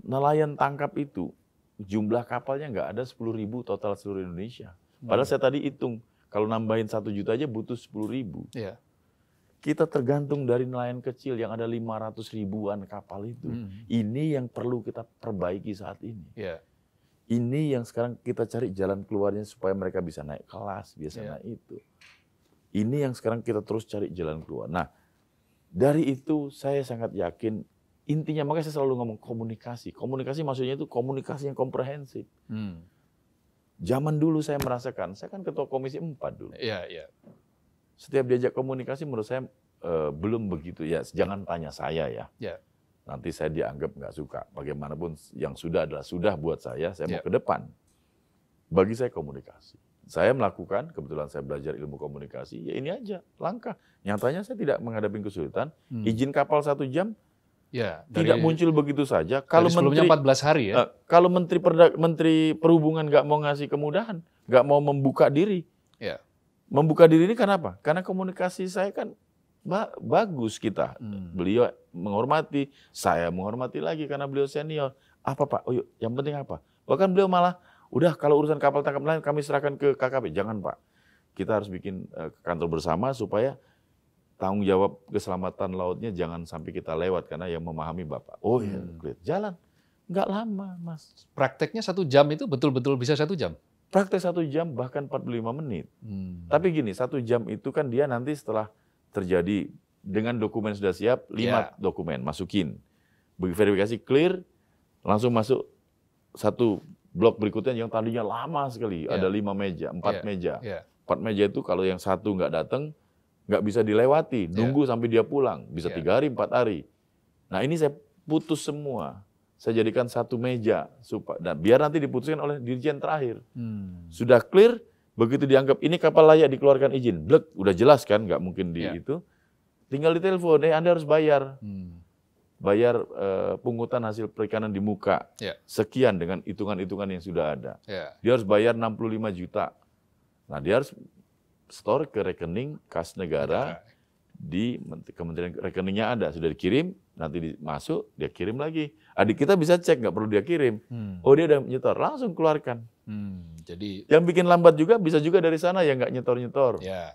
nelayan tangkap itu jumlah kapalnya nggak ada 10 ribu total seluruh Indonesia. Padahal hmm. saya tadi hitung, kalau nambahin satu juta aja butuh 10 ribu. Yeah. Kita tergantung dari nelayan kecil yang ada 500 ribuan kapal itu. Hmm. Ini yang perlu kita perbaiki saat ini. Yeah. Ini yang sekarang kita cari jalan keluarnya supaya mereka bisa naik kelas, biasanya yeah. itu. Ini yang sekarang kita terus cari jalan keluar. Nah, dari itu saya sangat yakin intinya makanya saya selalu ngomong komunikasi. Komunikasi maksudnya itu komunikasi yang komprehensif. Hmm. Zaman dulu saya merasakan, saya kan ketua komisi 4 dulu. Iya, yeah, iya. Yeah setiap diajak komunikasi menurut saya eh, belum begitu ya. Jangan tanya saya ya. Yeah. Nanti saya dianggap nggak suka. Bagaimanapun yang sudah adalah sudah buat saya. Saya yeah. mau ya. ke depan. Bagi saya komunikasi. Saya melakukan, kebetulan saya belajar ilmu komunikasi, ya ini aja, langkah. Nyatanya saya tidak menghadapi kesulitan. Hmm. Izin kapal satu jam, Ya, dari, tidak muncul begitu saja. Kalau sebelumnya menteri, 14 hari ya. Eh, kalau menteri Perda, menteri perhubungan nggak mau ngasih kemudahan, nggak mau membuka diri, membuka diri ini karena apa? Karena komunikasi saya kan ba bagus kita. Hmm. Beliau menghormati, saya menghormati lagi karena beliau senior. Apa Pak? Oh, yuk, yang penting apa? Bahkan beliau malah, udah kalau urusan kapal tangkap lain kami serahkan ke KKP. Jangan Pak, kita harus bikin uh, kantor bersama supaya tanggung jawab keselamatan lautnya jangan sampai kita lewat karena yang memahami Bapak. Oh iya, hmm. jalan. Enggak lama, Mas. Prakteknya satu jam itu betul-betul bisa satu jam? praktek satu jam bahkan 45 menit. Hmm. Tapi gini, satu jam itu kan dia nanti setelah terjadi dengan dokumen sudah siap, lima yeah. dokumen masukin. Verifikasi clear, langsung masuk satu blok berikutnya yang tadinya lama sekali, yeah. ada lima meja, empat yeah. meja. Yeah. Empat meja itu kalau yang satu nggak datang, nggak bisa dilewati, ya. nunggu yeah. sampai dia pulang, bisa yeah. tiga hari, empat hari. Nah ini saya putus semua saya jadikan satu meja supaya nah, biar nanti diputuskan oleh dirjen terakhir. Hmm. Sudah clear, begitu dianggap ini kapal layak dikeluarkan izin, blek, udah jelas kan, nggak mungkin di yeah. itu. Tinggal ditelepon, eh Anda harus bayar. Hmm. Bayar uh, pungutan hasil perikanan di muka. Yeah. Sekian dengan hitungan-hitungan yang sudah ada. Yeah. Dia harus bayar 65 juta. Nah, dia harus store ke rekening kas negara ya di kementerian rekeningnya ada sudah dikirim nanti masuk dia kirim lagi adik kita bisa cek nggak perlu dia kirim hmm. oh dia udah nyetor langsung keluarkan hmm, jadi yang bikin lambat juga bisa juga dari sana yang nggak nyetor nyetor ya.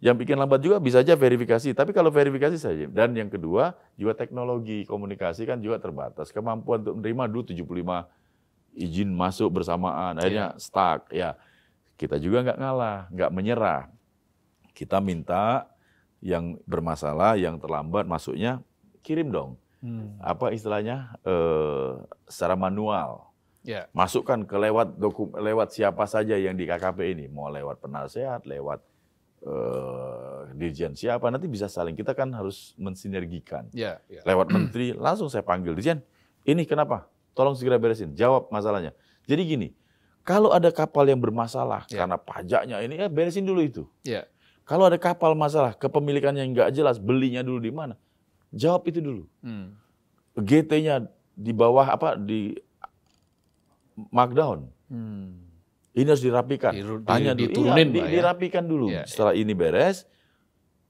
yang bikin lambat juga bisa aja verifikasi tapi kalau verifikasi saja dan yang kedua juga teknologi komunikasi kan juga terbatas kemampuan untuk menerima dulu 75 izin masuk bersamaan akhirnya ya. stuck ya kita juga nggak ngalah nggak menyerah kita minta yang bermasalah, yang terlambat masuknya, kirim dong. Hmm. Apa istilahnya? Eh, secara manual. Yeah. Masukkan ke lewat dokum, lewat siapa saja yang di KKP ini, mau lewat penasehat, lewat uh, dirjen siapa, nanti bisa saling. Kita kan harus mensinergikan. Yeah, yeah. Lewat menteri, langsung saya panggil dirjen. Ini kenapa? Tolong segera beresin. Jawab masalahnya. Jadi gini, kalau ada kapal yang bermasalah yeah. karena pajaknya ini, ya beresin dulu itu. Yeah. Kalau ada kapal masalah, kepemilikannya nggak jelas, belinya dulu di mana? Jawab itu dulu. Hmm. GT-nya di bawah apa di markdown. Hmm. Ini harus dirapikan. Di, Tanya di, dulu. Diturunin iya, di, ya. dirapikan dulu. Ya, Setelah ya. ini beres.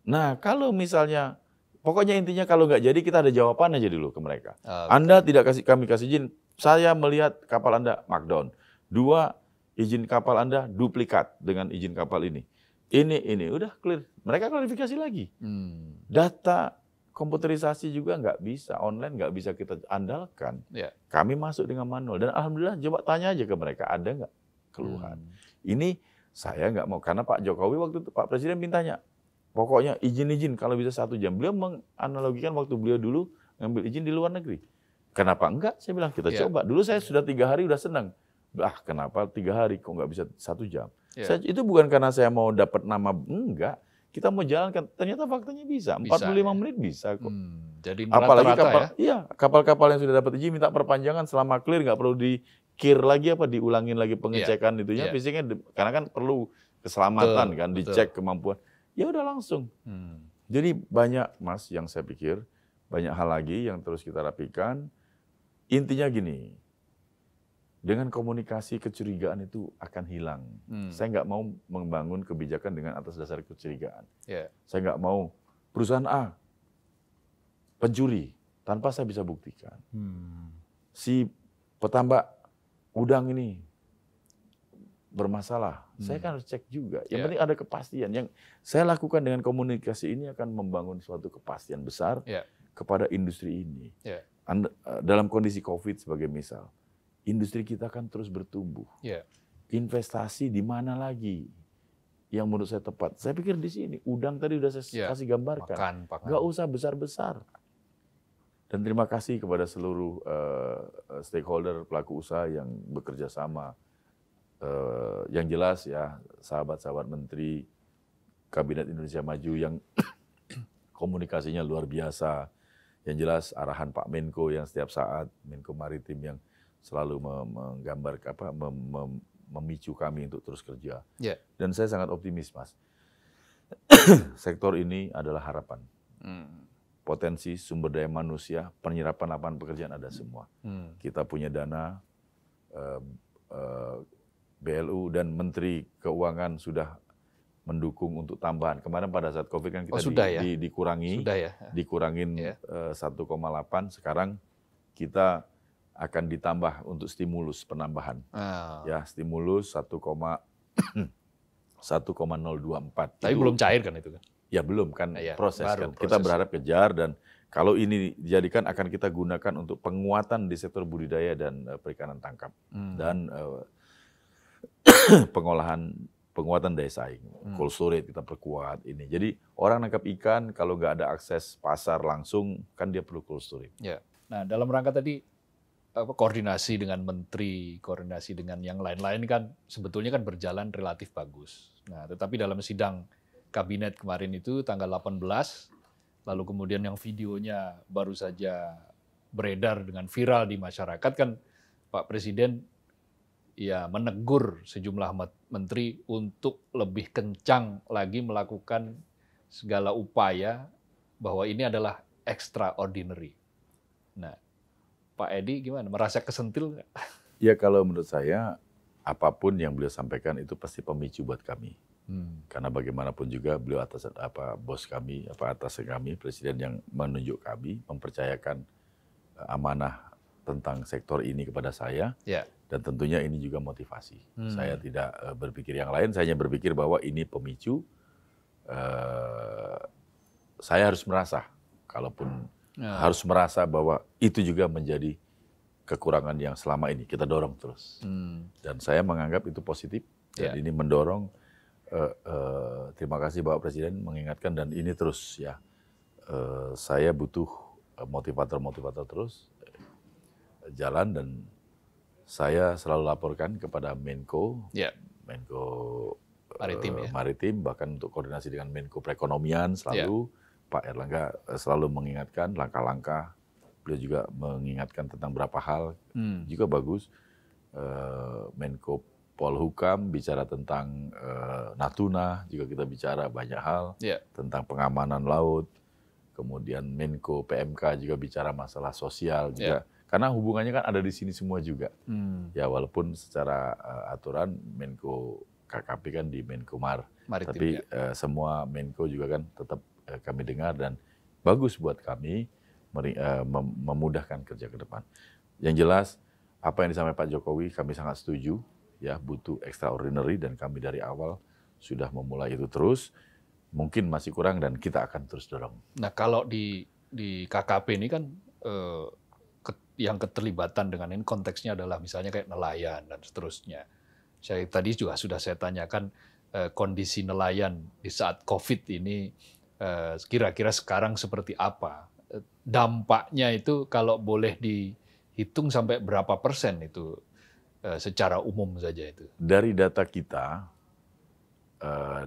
Nah, kalau misalnya pokoknya intinya kalau nggak jadi kita ada jawaban aja dulu ke mereka. Okay. Anda tidak kasih kami kasih izin. Saya melihat kapal Anda markdown. Dua, izin kapal Anda duplikat dengan izin kapal ini ini ini udah clear. Mereka klarifikasi lagi. Hmm. Data komputerisasi juga nggak bisa online nggak bisa kita andalkan. ya. Kami masuk dengan manual dan alhamdulillah coba tanya aja ke mereka ada nggak keluhan. Hmm. Ini saya nggak mau karena Pak Jokowi waktu itu Pak Presiden mintanya pokoknya izin-izin kalau bisa satu jam. Beliau menganalogikan waktu beliau dulu ngambil izin di luar negeri. Kenapa enggak? Saya bilang kita ya. coba. Dulu saya ya. sudah tiga hari udah senang. Ah kenapa tiga hari kok nggak bisa satu jam? Yeah. Saya, itu bukan karena saya mau dapat nama, enggak. Kita mau jalankan, ternyata faktanya bisa. 45 bisa, ya? menit bisa kok. Hmm, jadi Apalagi rata ya. -rata kapal, ya? iya, kapal-kapal yang sudah dapat izin minta perpanjangan selama clear, nggak perlu dikir lagi apa diulangin lagi iya, pengecekan yeah. itunya, yeah. fisiknya, karena kan perlu keselamatan betul, kan, betul. dicek kemampuan. Ya udah langsung. Hmm. Jadi banyak mas yang saya pikir, banyak hal lagi yang terus kita rapikan. Intinya gini, dengan komunikasi kecurigaan itu akan hilang. Hmm. Saya nggak mau membangun kebijakan dengan atas dasar kecurigaan. Yeah. Saya nggak mau perusahaan A pencuri tanpa saya bisa buktikan. Hmm. Si petambak udang ini bermasalah. Hmm. Saya kan harus cek juga. Yang yeah. penting ada kepastian. Yang saya lakukan dengan komunikasi ini akan membangun suatu kepastian besar yeah. kepada industri ini. Yeah. Ya. dalam kondisi COVID sebagai misal industri kita akan terus bertumbuh. Yeah. Investasi di mana lagi yang menurut saya tepat? Saya pikir di sini. Udang tadi udah saya yeah. kasih gambarkan. Makan, pakan. Gak usah besar-besar. Dan terima kasih kepada seluruh uh, stakeholder pelaku usaha yang bekerja sama. Uh, yang jelas ya, sahabat-sahabat menteri Kabinet Indonesia Maju yang komunikasinya luar biasa. Yang jelas arahan Pak Menko yang setiap saat, Menko Maritim yang selalu menggambar apa mem, mem, memicu kami untuk terus kerja. Yeah. Dan saya sangat optimis, Mas. Sektor ini adalah harapan. Hmm. Potensi sumber daya manusia, penyerapan lapangan pekerjaan ada semua. Hmm. Kita punya dana uh, eh, uh, eh, BLU dan Menteri Keuangan sudah mendukung untuk tambahan. Kemarin pada saat Covid kan kita oh, sudah di, ya? di, dikurangi, sudah ya? dikurangin yeah. uh, 1,8. Sekarang kita akan ditambah untuk stimulus penambahan. Ah. Ya, stimulus 1, 1,024. Tapi itu, belum cair kan itu kan? Ya belum kan ya, proses baru, kan. Proses. Kita berharap kejar dan kalau ini dijadikan akan kita gunakan untuk penguatan di sektor budidaya dan uh, perikanan tangkap hmm. dan uh, pengolahan penguatan daya saing. Hmm. Cold storage kita perkuat ini. Jadi orang nangkap ikan kalau nggak ada akses pasar langsung kan dia perlu cold storage. Ya. Nah dalam rangka tadi apa, koordinasi dengan menteri, koordinasi dengan yang lain-lain kan sebetulnya kan berjalan relatif bagus. Nah, tetapi dalam sidang kabinet kemarin itu tanggal 18, lalu kemudian yang videonya baru saja beredar dengan viral di masyarakat kan Pak Presiden ya menegur sejumlah menteri untuk lebih kencang lagi melakukan segala upaya bahwa ini adalah extraordinary. Nah, Pak Edi gimana? Merasa kesentil nggak? Ya kalau menurut saya apapun yang beliau sampaikan itu pasti pemicu buat kami. Hmm. Karena bagaimanapun juga beliau atas apa bos kami, apa atas kami, presiden yang menunjuk kami, mempercayakan eh, amanah tentang sektor ini kepada saya. Ya. Dan tentunya ini juga motivasi. Hmm. Saya tidak eh, berpikir yang lain, saya hanya berpikir bahwa ini pemicu. eh, saya harus merasa, kalaupun Ya. Harus merasa bahwa itu juga menjadi kekurangan yang selama ini kita dorong terus. Hmm. Dan saya menganggap itu positif. Dan ya. ini mendorong. Uh, uh, terima kasih Bapak Presiden mengingatkan dan ini terus ya. Uh, saya butuh motivator-motivator terus jalan dan saya selalu laporkan kepada Menko, ya. Menko Maritim, uh, ya. Maritim bahkan untuk koordinasi dengan Menko Perekonomian selalu. ya. Pak Erlangga eh, selalu mengingatkan langkah-langkah. Beliau juga mengingatkan tentang berapa hal hmm. juga bagus. Eh, Menko Polhukam bicara tentang eh, Natuna, juga kita bicara banyak hal yeah. tentang pengamanan laut. Kemudian Menko PMK juga bicara masalah sosial juga. Yeah. Karena hubungannya kan ada di sini semua juga. Hmm. Ya walaupun secara aturan Menko KKP kan di Menkumar. Maritim, Tapi ya. uh, semua Menko juga kan tetap uh, kami dengar dan bagus buat kami meri, uh, mem memudahkan kerja ke depan. Yang jelas apa yang disampaikan Pak Jokowi kami sangat setuju ya butuh extraordinary dan kami dari awal sudah memulai itu terus mungkin masih kurang dan kita akan terus dorong. Nah kalau di di KKP ini kan eh, ke, yang keterlibatan dengan ini konteksnya adalah misalnya kayak nelayan dan seterusnya saya tadi juga sudah saya tanyakan eh, kondisi nelayan di saat COVID ini eh, kira-kira sekarang seperti apa? Eh, dampaknya itu kalau boleh dihitung sampai berapa persen itu secara umum saja itu? Dari data kita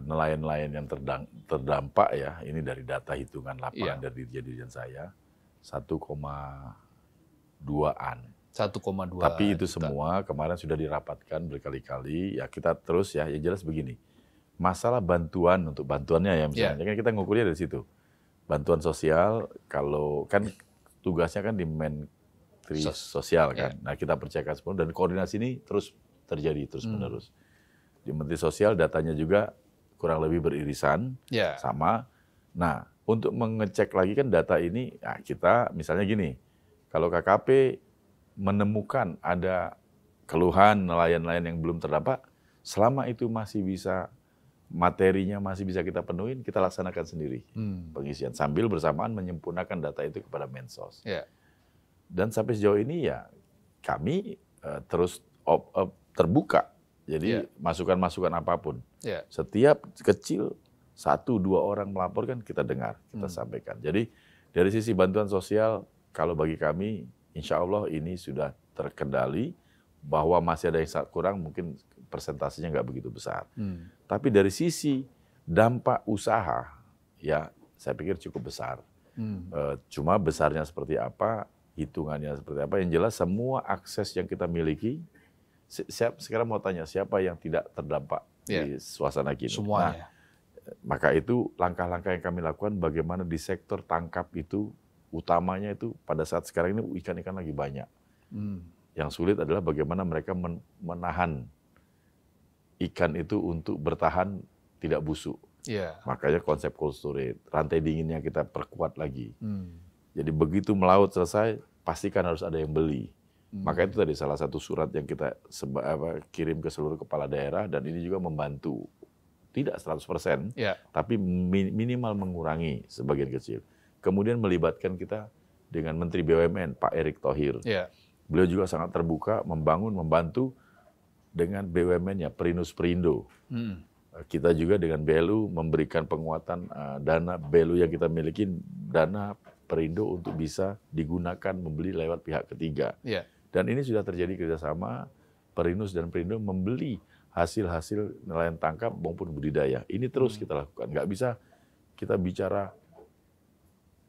nelayan-nelayan yang terdampak ya, ini dari data hitungan lapangan iya. dari Dirjen saya 1,2-an 1,2 Tapi itu juta. semua kemarin sudah dirapatkan berkali-kali. Ya kita terus ya, yang jelas begini. Masalah bantuan untuk bantuannya ya misalnya. Yeah. Kan kita ngukurnya dari situ. Bantuan sosial kalau kan tugasnya kan di Menteri Sosial ya. kan. Yeah. Nah kita percayakan semua dan koordinasi ini terus terjadi terus hmm. menerus. Di Menteri Sosial datanya juga kurang lebih beririsan yeah. sama. Nah untuk mengecek lagi kan data ini, nah kita misalnya gini, kalau KKP menemukan ada keluhan nelayan-nelayan yang belum terdampak, selama itu masih bisa materinya masih bisa kita penuhin, kita laksanakan sendiri hmm. pengisian sambil bersamaan menyempurnakan data itu kepada Mensos. Yeah. Dan sampai sejauh ini ya kami uh, terus op, op, terbuka, jadi ya. masukan-masukan yeah. apapun. Yeah. Setiap kecil satu dua orang melaporkan kita dengar, kita hmm. sampaikan. Jadi dari sisi bantuan sosial kalau bagi kami insya Allah ini sudah terkendali bahwa masih ada yang kurang mungkin persentasenya nggak begitu besar. Hmm. Tapi dari sisi dampak usaha ya saya pikir cukup besar. Hmm. E, cuma besarnya seperti apa, hitungannya seperti apa, yang jelas semua akses yang kita miliki, siap, sekarang mau tanya siapa yang tidak terdampak yeah. di ya. suasana kini. Semuanya. Nah, maka itu langkah-langkah yang kami lakukan bagaimana di sektor tangkap itu utamanya itu pada saat sekarang ini ikan-ikan lagi banyak. Hmm. Yang sulit adalah bagaimana mereka menahan ikan itu untuk bertahan tidak busuk. Yeah. Makanya konsep cold storage, rantai dinginnya kita perkuat lagi. Hmm. Jadi begitu melaut selesai, pastikan harus ada yang beli. Hmm. Maka itu tadi salah satu surat yang kita seba, apa, kirim ke seluruh kepala daerah dan ini juga membantu. Tidak 100%, yeah. tapi minimal mengurangi sebagian kecil kemudian melibatkan kita dengan Menteri BUMN Pak Erick Thohir. Yeah. Beliau juga sangat terbuka membangun membantu dengan bumn ya Perinus Perindo. Hmm. Eh, kita juga dengan BLU memberikan penguatan uh, dana BLU yang kita miliki dana Perindo untuk bisa digunakan membeli lewat pihak ketiga. Yeah. Dan ini sudah terjadi kerjasama Perinus dan Perindo membeli hasil-hasil nelayan tangkap maupun budidaya. Ini terus hmm. kita lakukan. Nggak bisa kita bicara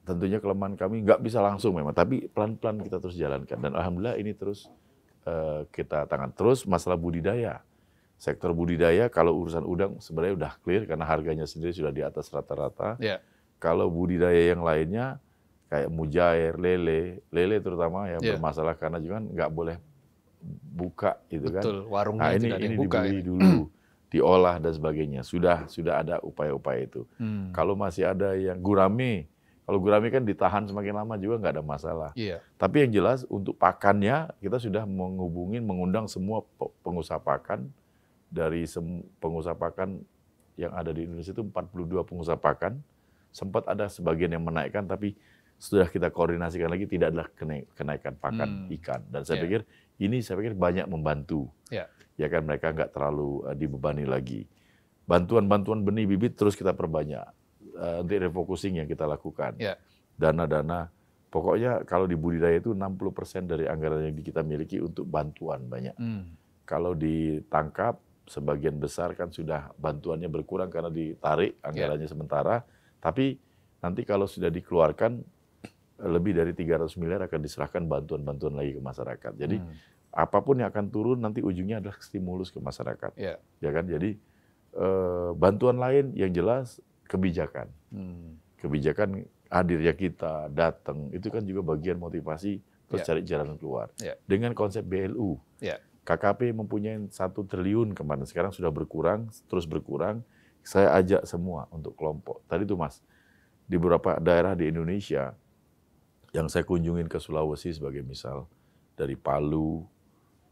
tentunya kelemahan kami nggak bisa langsung memang, tapi pelan-pelan kita terus jalankan. Dan alhamdulillah ini terus uh, kita tangan terus masalah budidaya. Sektor budidaya kalau urusan udang sebenarnya udah clear karena harganya sendiri sudah di atas rata-rata. Yeah. Kalau budidaya yang lainnya kayak mujair, lele, lele terutama ya yeah. bermasalah karena juga kan nggak boleh buka gitu kan. Betul, kan. warungnya nah, ini, tidak ini dibuka. Dibeli ya. dulu, diolah dan sebagainya. Sudah sudah ada upaya-upaya itu. Hmm. Kalau masih ada yang gurame kalau gurami kan ditahan semakin lama juga nggak ada masalah. Iya. Tapi yang jelas untuk pakannya kita sudah menghubungi, mengundang semua pengusaha pakan dari pengusaha pakan yang ada di Indonesia itu 42 pengusaha pakan. Sempat ada sebagian yang menaikkan, tapi sudah kita koordinasikan lagi tidak ada kenaikan pakan hmm. ikan. Dan saya yeah. pikir ini saya pikir banyak membantu. Yeah. Ya kan mereka nggak terlalu eh, dibebani lagi. Bantuan-bantuan benih bibit terus kita perbanyak uh, untuk refocusing yang kita lakukan. Ya. Dana-dana pokoknya kalau di budidaya itu 60% dari anggaran yang kita miliki untuk bantuan banyak. Hmm. Kalau ditangkap sebagian besar kan sudah bantuannya berkurang karena ditarik ya. anggarannya yeah. sementara, tapi nanti kalau sudah dikeluarkan lebih dari 300 miliar akan diserahkan bantuan-bantuan lagi ke masyarakat. Jadi hmm. apapun yang akan turun nanti ujungnya adalah stimulus ke masyarakat. Yeah. Ya kan? Jadi eh, bantuan lain yang jelas kebijakan. Hmm. Kebijakan hadirnya kita, datang, itu kan juga bagian motivasi terus yeah. cari jalan keluar. Yeah. Dengan konsep BLU. Yeah. KKP mempunyai satu triliun kemarin, sekarang sudah berkurang, terus berkurang. Saya ajak semua untuk kelompok. Tadi itu Mas, di beberapa daerah di Indonesia, yang saya kunjungin ke Sulawesi sebagai misal, dari Palu,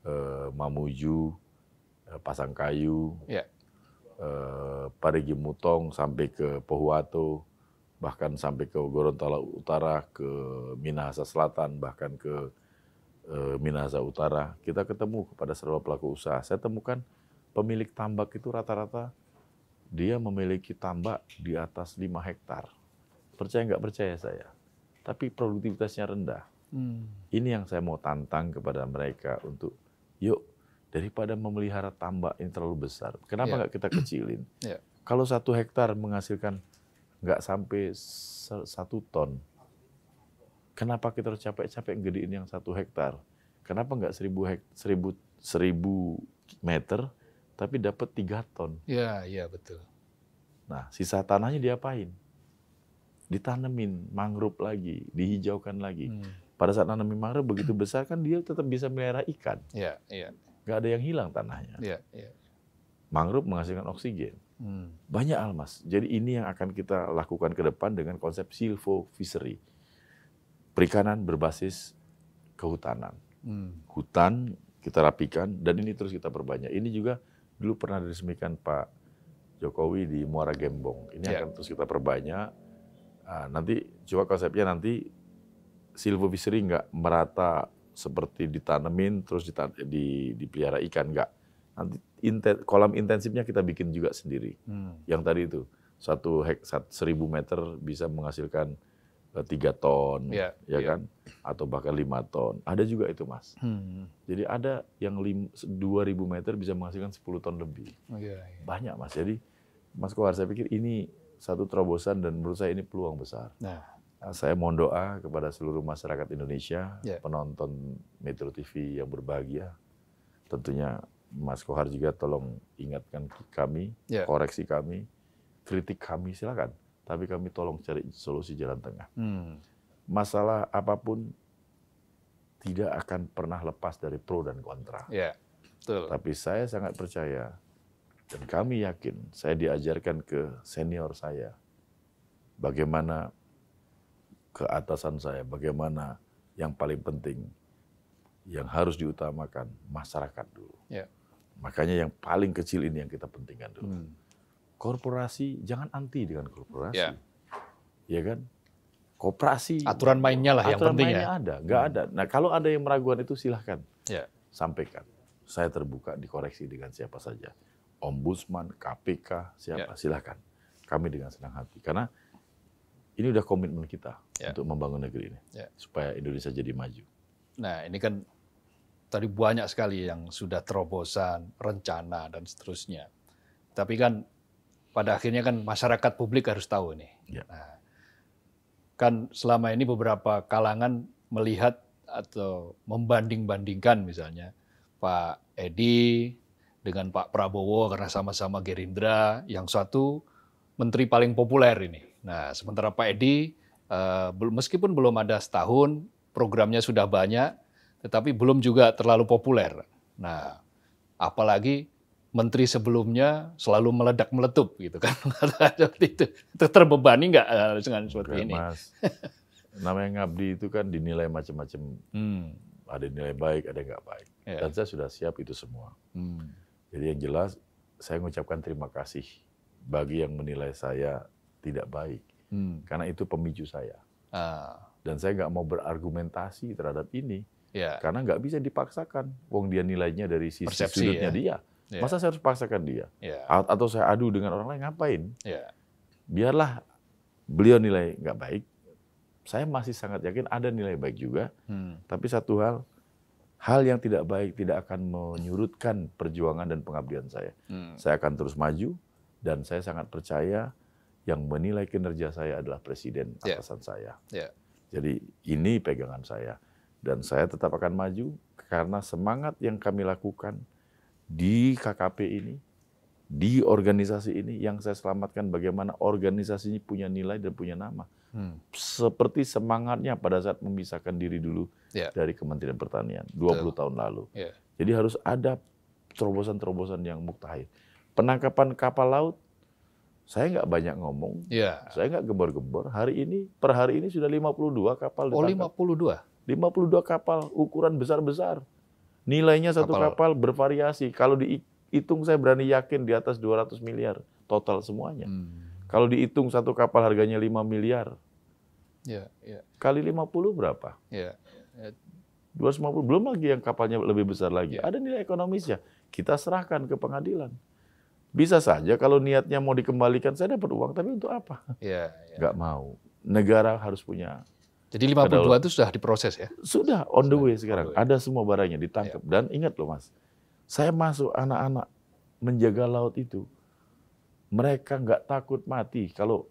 eh, Mamuju, eh, Pasangkayu, yeah. Eh, Parigi Mutong sampai ke Pohuwato, bahkan sampai ke Gorontalo Utara, ke Minahasa Selatan, bahkan ke eh, Minahasa Utara, kita ketemu kepada seluruh pelaku usaha. Saya temukan pemilik tambak itu rata-rata dia memiliki tambak di atas 5 hektar. Percaya nggak percaya saya. Tapi produktivitasnya rendah. Hmm. Ini yang saya mau tantang kepada mereka untuk yuk daripada memelihara tambak yang terlalu besar. Kenapa iya. nggak kita kecilin? Yeah. Iya. Kalau satu hektar menghasilkan nggak sampai satu ton, kenapa kita harus capek-capek gedein yang satu hektar? Kenapa nggak seribu, hek, seribu, seribu meter tapi dapat tiga ton? Iya, yeah, iya yeah, betul. Nah, sisa tanahnya diapain? Ditanemin mangrove lagi, dihijaukan lagi. Hmm. Pada saat nanami mangrove begitu besar kan dia tetap bisa melihara ikan. Iya, yeah, iya nggak ada yang hilang tanahnya. Yeah, yeah. Mangrove menghasilkan oksigen. Hmm. Banyak almas. Jadi ini yang akan kita lakukan ke depan dengan konsep silvo fishery, Perikanan berbasis kehutanan. Hmm. Hutan kita rapikan dan ini terus kita perbanyak. Ini juga dulu pernah diresmikan Pak Jokowi di Muara Gembong. Ini yeah. akan terus kita perbanyak. Nah, nanti coba konsepnya nanti silvo fishery nggak merata seperti ditanemin terus ditan di, dipelihara ikan enggak nanti inten, kolam intensifnya kita bikin juga sendiri hmm. yang tadi itu satu hek seribu meter bisa menghasilkan eh, tiga ton yeah, ya yeah. kan atau bahkan lima ton ada juga itu mas hmm. jadi ada yang dua ribu meter bisa menghasilkan sepuluh ton lebih yeah, oh, iya, iya. banyak mas jadi mas Kohar saya pikir ini satu terobosan dan menurut saya ini peluang besar nah Nah, saya mohon doa kepada seluruh masyarakat Indonesia, yeah. penonton Metro TV yang berbahagia. Tentunya Mas Kohar juga tolong ingatkan kami, yeah. koreksi kami, kritik kami silakan. Tapi kami tolong cari solusi jalan tengah. Hmm. Masalah apapun tidak akan pernah lepas dari pro dan kontra. Yeah. Betul. Tapi saya sangat percaya dan kami yakin saya diajarkan ke senior saya bagaimana keatasan saya bagaimana yang paling penting yang harus diutamakan masyarakat dulu. Ya. Makanya yang paling kecil ini yang kita pentingkan dulu. Hmm. Korporasi jangan anti dengan korporasi. Ya, ya kan? Koperasi aturan mainnya lah aturan yang penting mainnya ya. ada, nggak hmm. ada. Nah, kalau ada yang meraguan itu silahkan ya. sampaikan. Saya terbuka dikoreksi dengan siapa saja. Ombudsman, KPK, siapa ya. silahkan. Kami dengan senang hati karena ini udah komitmen kita yeah. untuk membangun negeri ini yeah. supaya Indonesia jadi maju. Nah, ini kan tadi banyak sekali yang sudah terobosan, rencana dan seterusnya. Tapi kan pada akhirnya kan masyarakat publik harus tahu ini. Yeah. Nah, kan selama ini beberapa kalangan melihat atau membanding-bandingkan misalnya Pak Edi dengan Pak Prabowo karena sama-sama Gerindra, yang satu menteri paling populer ini. Nah, sementara Pak Edi uh, meskipun belum ada setahun, programnya sudah banyak, tetapi belum juga terlalu populer. Nah, apalagi menteri sebelumnya selalu meledak meletup gitu kan seperti itu. Terbebani nggak eh, dengan seperti Oke, ini? Mas. Namanya ngabdi itu kan dinilai macam-macam. Hmm. Ada nilai baik, ada nggak baik. Yeah. Dan saya sudah siap itu semua. Hmm. Jadi yang jelas saya mengucapkan terima kasih bagi yang menilai saya tidak baik. Hmm. Karena itu pemicu saya. Ah. Dan saya nggak mau berargumentasi terhadap ini. yeah. Karena nggak bisa dipaksakan. Wong dia nilainya dari sisi Persepsi, sudutnya ya? dia. yeah. Masa saya harus paksakan dia? yeah. Atau saya adu dengan orang lain ngapain? yeah. Biarlah beliau nilai nggak baik. Saya masih sangat yakin ada nilai baik juga. Hmm. Tapi satu hal, hal yang tidak baik tidak akan menyurutkan perjuangan dan pengabdian saya. Hmm. Saya akan terus maju, dan saya sangat percaya yang menilai kinerja saya adalah presiden ya. atasan yeah. saya. Yeah. Jadi ini pegangan saya dan saya tetap akan maju karena semangat yang kami lakukan di KKP ini, di organisasi ini yang saya selamatkan bagaimana organisasi ini punya nilai dan punya nama. Hmm. Seperti semangatnya pada saat memisahkan diri dulu yeah. dari Kementerian Pertanian 20 Betul. tahun lalu. Yeah. Jadi harus ada terobosan-terobosan yang muktahir penangkapan kapal laut, saya nggak banyak ngomong, ya. saya nggak gembar-gembor. Hari ini, per hari ini sudah 52 kapal oh, ditangkap. Oh, 52? 52 kapal ukuran besar-besar. Nilainya satu kapal, kapal bervariasi. Kalau dihitung saya berani yakin di atas 200 miliar total semuanya. Hmm. Kalau dihitung satu kapal harganya 5 miliar. Ya, ya. Kali 50 berapa? Ya, ya. 250 belum lagi yang kapalnya lebih besar lagi. Ya. Ada nilai ekonomisnya. Kita serahkan ke pengadilan. Bisa saja kalau niatnya mau dikembalikan, saya dapat uang, tapi untuk apa? Iya. ya. Gak mau. Negara harus punya. Jadi 52 kadal. itu sudah diproses ya? Sudah, on the way sekarang. The way. Ada semua barangnya ditangkap. Ya. Dan ingat loh mas, saya masuk anak-anak menjaga laut itu. Mereka gak takut mati. Kalau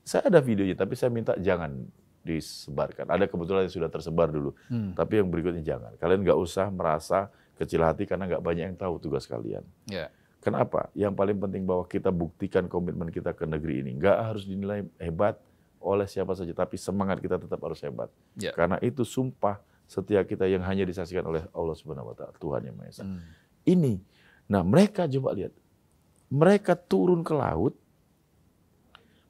saya ada videonya, tapi saya minta jangan disebarkan. Ada kebetulan yang sudah tersebar dulu, hmm. tapi yang berikutnya jangan. Kalian gak usah merasa kecil hati karena gak banyak yang tahu tugas kalian. Ya. Kenapa? Yang paling penting bahwa kita buktikan komitmen kita ke negeri ini. Nggak harus dinilai hebat oleh siapa saja, tapi semangat kita tetap harus hebat. Ya. Karena itu sumpah setia kita yang hanya disaksikan oleh Allah Subhanahu Wa Taala, Tuhan yang Maha Esa. Hmm. Ini, nah mereka coba lihat, mereka turun ke laut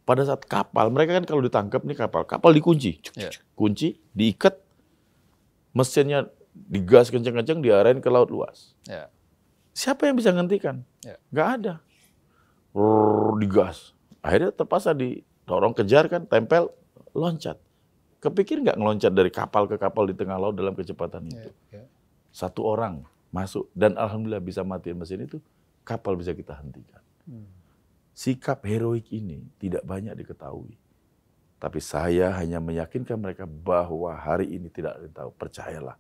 pada saat kapal. Mereka kan kalau ditangkap nih kapal, kapal dikunci, cuk, cuk, ya. kunci, diikat, mesinnya digas kenceng-kenceng diarahin ke laut luas. Ya. Siapa yang bisa ngentikan? Ya. Nggak Gak ada. Rrr, digas. Akhirnya terpaksa didorong kejar kan, tempel, loncat. Kepikir nggak ngeloncat dari kapal ke kapal di tengah laut dalam kecepatan ya, itu. ya. Satu orang masuk dan alhamdulillah bisa matiin mesin itu, kapal bisa kita hentikan. Hmm. Sikap heroik ini tidak banyak diketahui. Tapi saya hanya meyakinkan mereka bahwa hari ini tidak ada yang tahu. Percayalah,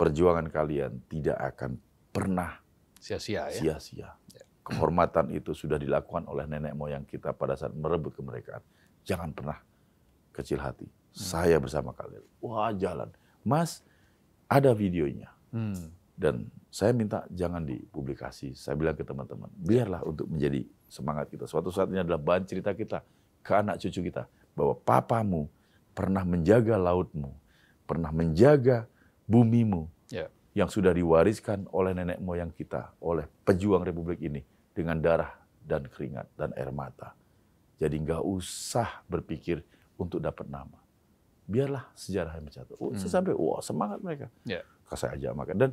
perjuangan kalian tidak akan pernah sia-sia ya. Sia-sia. Ya. Kehormatan itu sudah dilakukan oleh nenek moyang kita pada saat merebut kemerdekaan. Jangan pernah kecil hati. Hmm. Saya bersama kalian. Wah, jalan. Mas, ada videonya. Hmm. Dan saya minta jangan dipublikasi. Saya bilang ke teman-teman, biarlah untuk menjadi semangat kita. Suatu saat ini adalah bahan cerita kita ke anak cucu kita bahwa papamu pernah menjaga lautmu, pernah menjaga bumimu, yang sudah diwariskan oleh nenek moyang kita, oleh pejuang Republik ini dengan darah dan keringat dan air mata. Jadi nggak usah berpikir untuk dapat nama. Biarlah sejarah yang mencatat. Oh, hmm. Saya sampai, wow, semangat mereka. Yeah. Saya ajak makan. Dan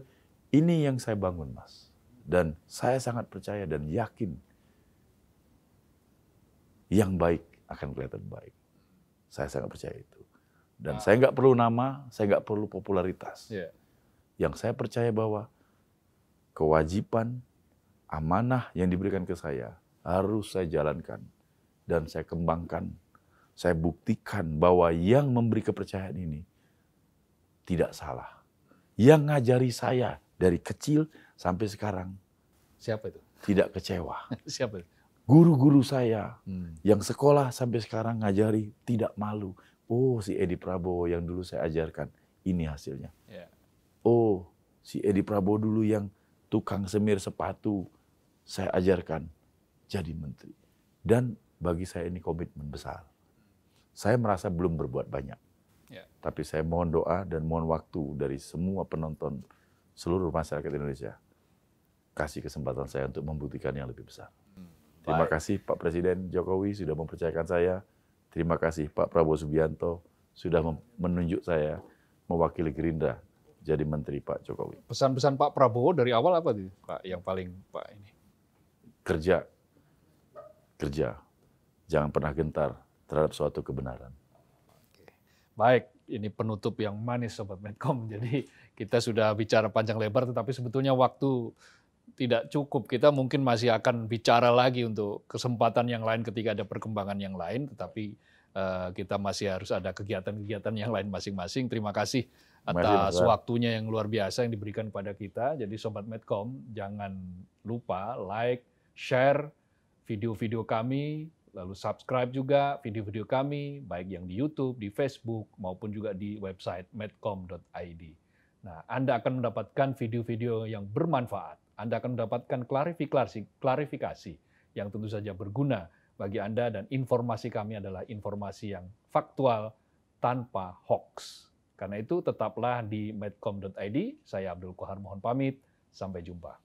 ini yang saya bangun, Mas. Dan saya sangat percaya dan yakin yang baik akan kelihatan baik. Saya sangat percaya itu. Dan saya nggak perlu nama, saya nggak perlu popularitas. Yeah yang saya percaya bahwa kewajiban amanah yang diberikan ke saya harus saya jalankan dan saya kembangkan. Saya buktikan bahwa yang memberi kepercayaan ini tidak salah. Yang ngajari saya dari kecil sampai sekarang. Siapa itu? Tidak kecewa. Siapa itu? Guru-guru saya hmm. yang sekolah sampai sekarang ngajari tidak malu. Oh si Edi Prabowo yang dulu saya ajarkan. Ini hasilnya. Yeah. Oh, si Edi Prabowo dulu yang tukang semir sepatu saya ajarkan jadi menteri. Dan bagi saya ini komitmen besar. Saya merasa belum berbuat banyak. Ya. Tapi saya mohon doa dan mohon waktu dari semua penonton seluruh masyarakat Indonesia. Kasih kesempatan saya untuk membuktikan yang lebih besar. Hmm. Terima kasih Pak Presiden Jokowi sudah mempercayakan saya. Terima kasih Pak Prabowo Subianto sudah menunjuk saya mewakili Gerindra jadi menteri Pak Jokowi. Pesan-pesan Pak Prabowo dari awal apa sih, Pak? Yang paling Pak ini? Kerja, kerja, jangan pernah gentar terhadap suatu kebenaran. Oke. Baik, ini penutup yang manis Sobat Medcom. Jadi kita sudah bicara panjang lebar, tetapi sebetulnya waktu tidak cukup. Kita mungkin masih akan bicara lagi untuk kesempatan yang lain ketika ada perkembangan yang lain, tetapi eh, kita masih harus ada kegiatan-kegiatan yang lain masing-masing. Terima kasih atas sewaktunya waktunya yang luar biasa yang diberikan kepada kita. Jadi sobat Medcom, jangan lupa like, share video-video kami, lalu subscribe juga video-video kami baik yang di YouTube, di Facebook maupun juga di website medcom.id. Nah, Anda akan mendapatkan video-video yang bermanfaat. Anda akan mendapatkan klarifikasi klarifikasi yang tentu saja berguna bagi Anda dan informasi kami adalah informasi yang faktual tanpa hoax. Karena itu tetaplah di medcom.id. Saya Abdul Kohar mohon pamit. Sampai jumpa.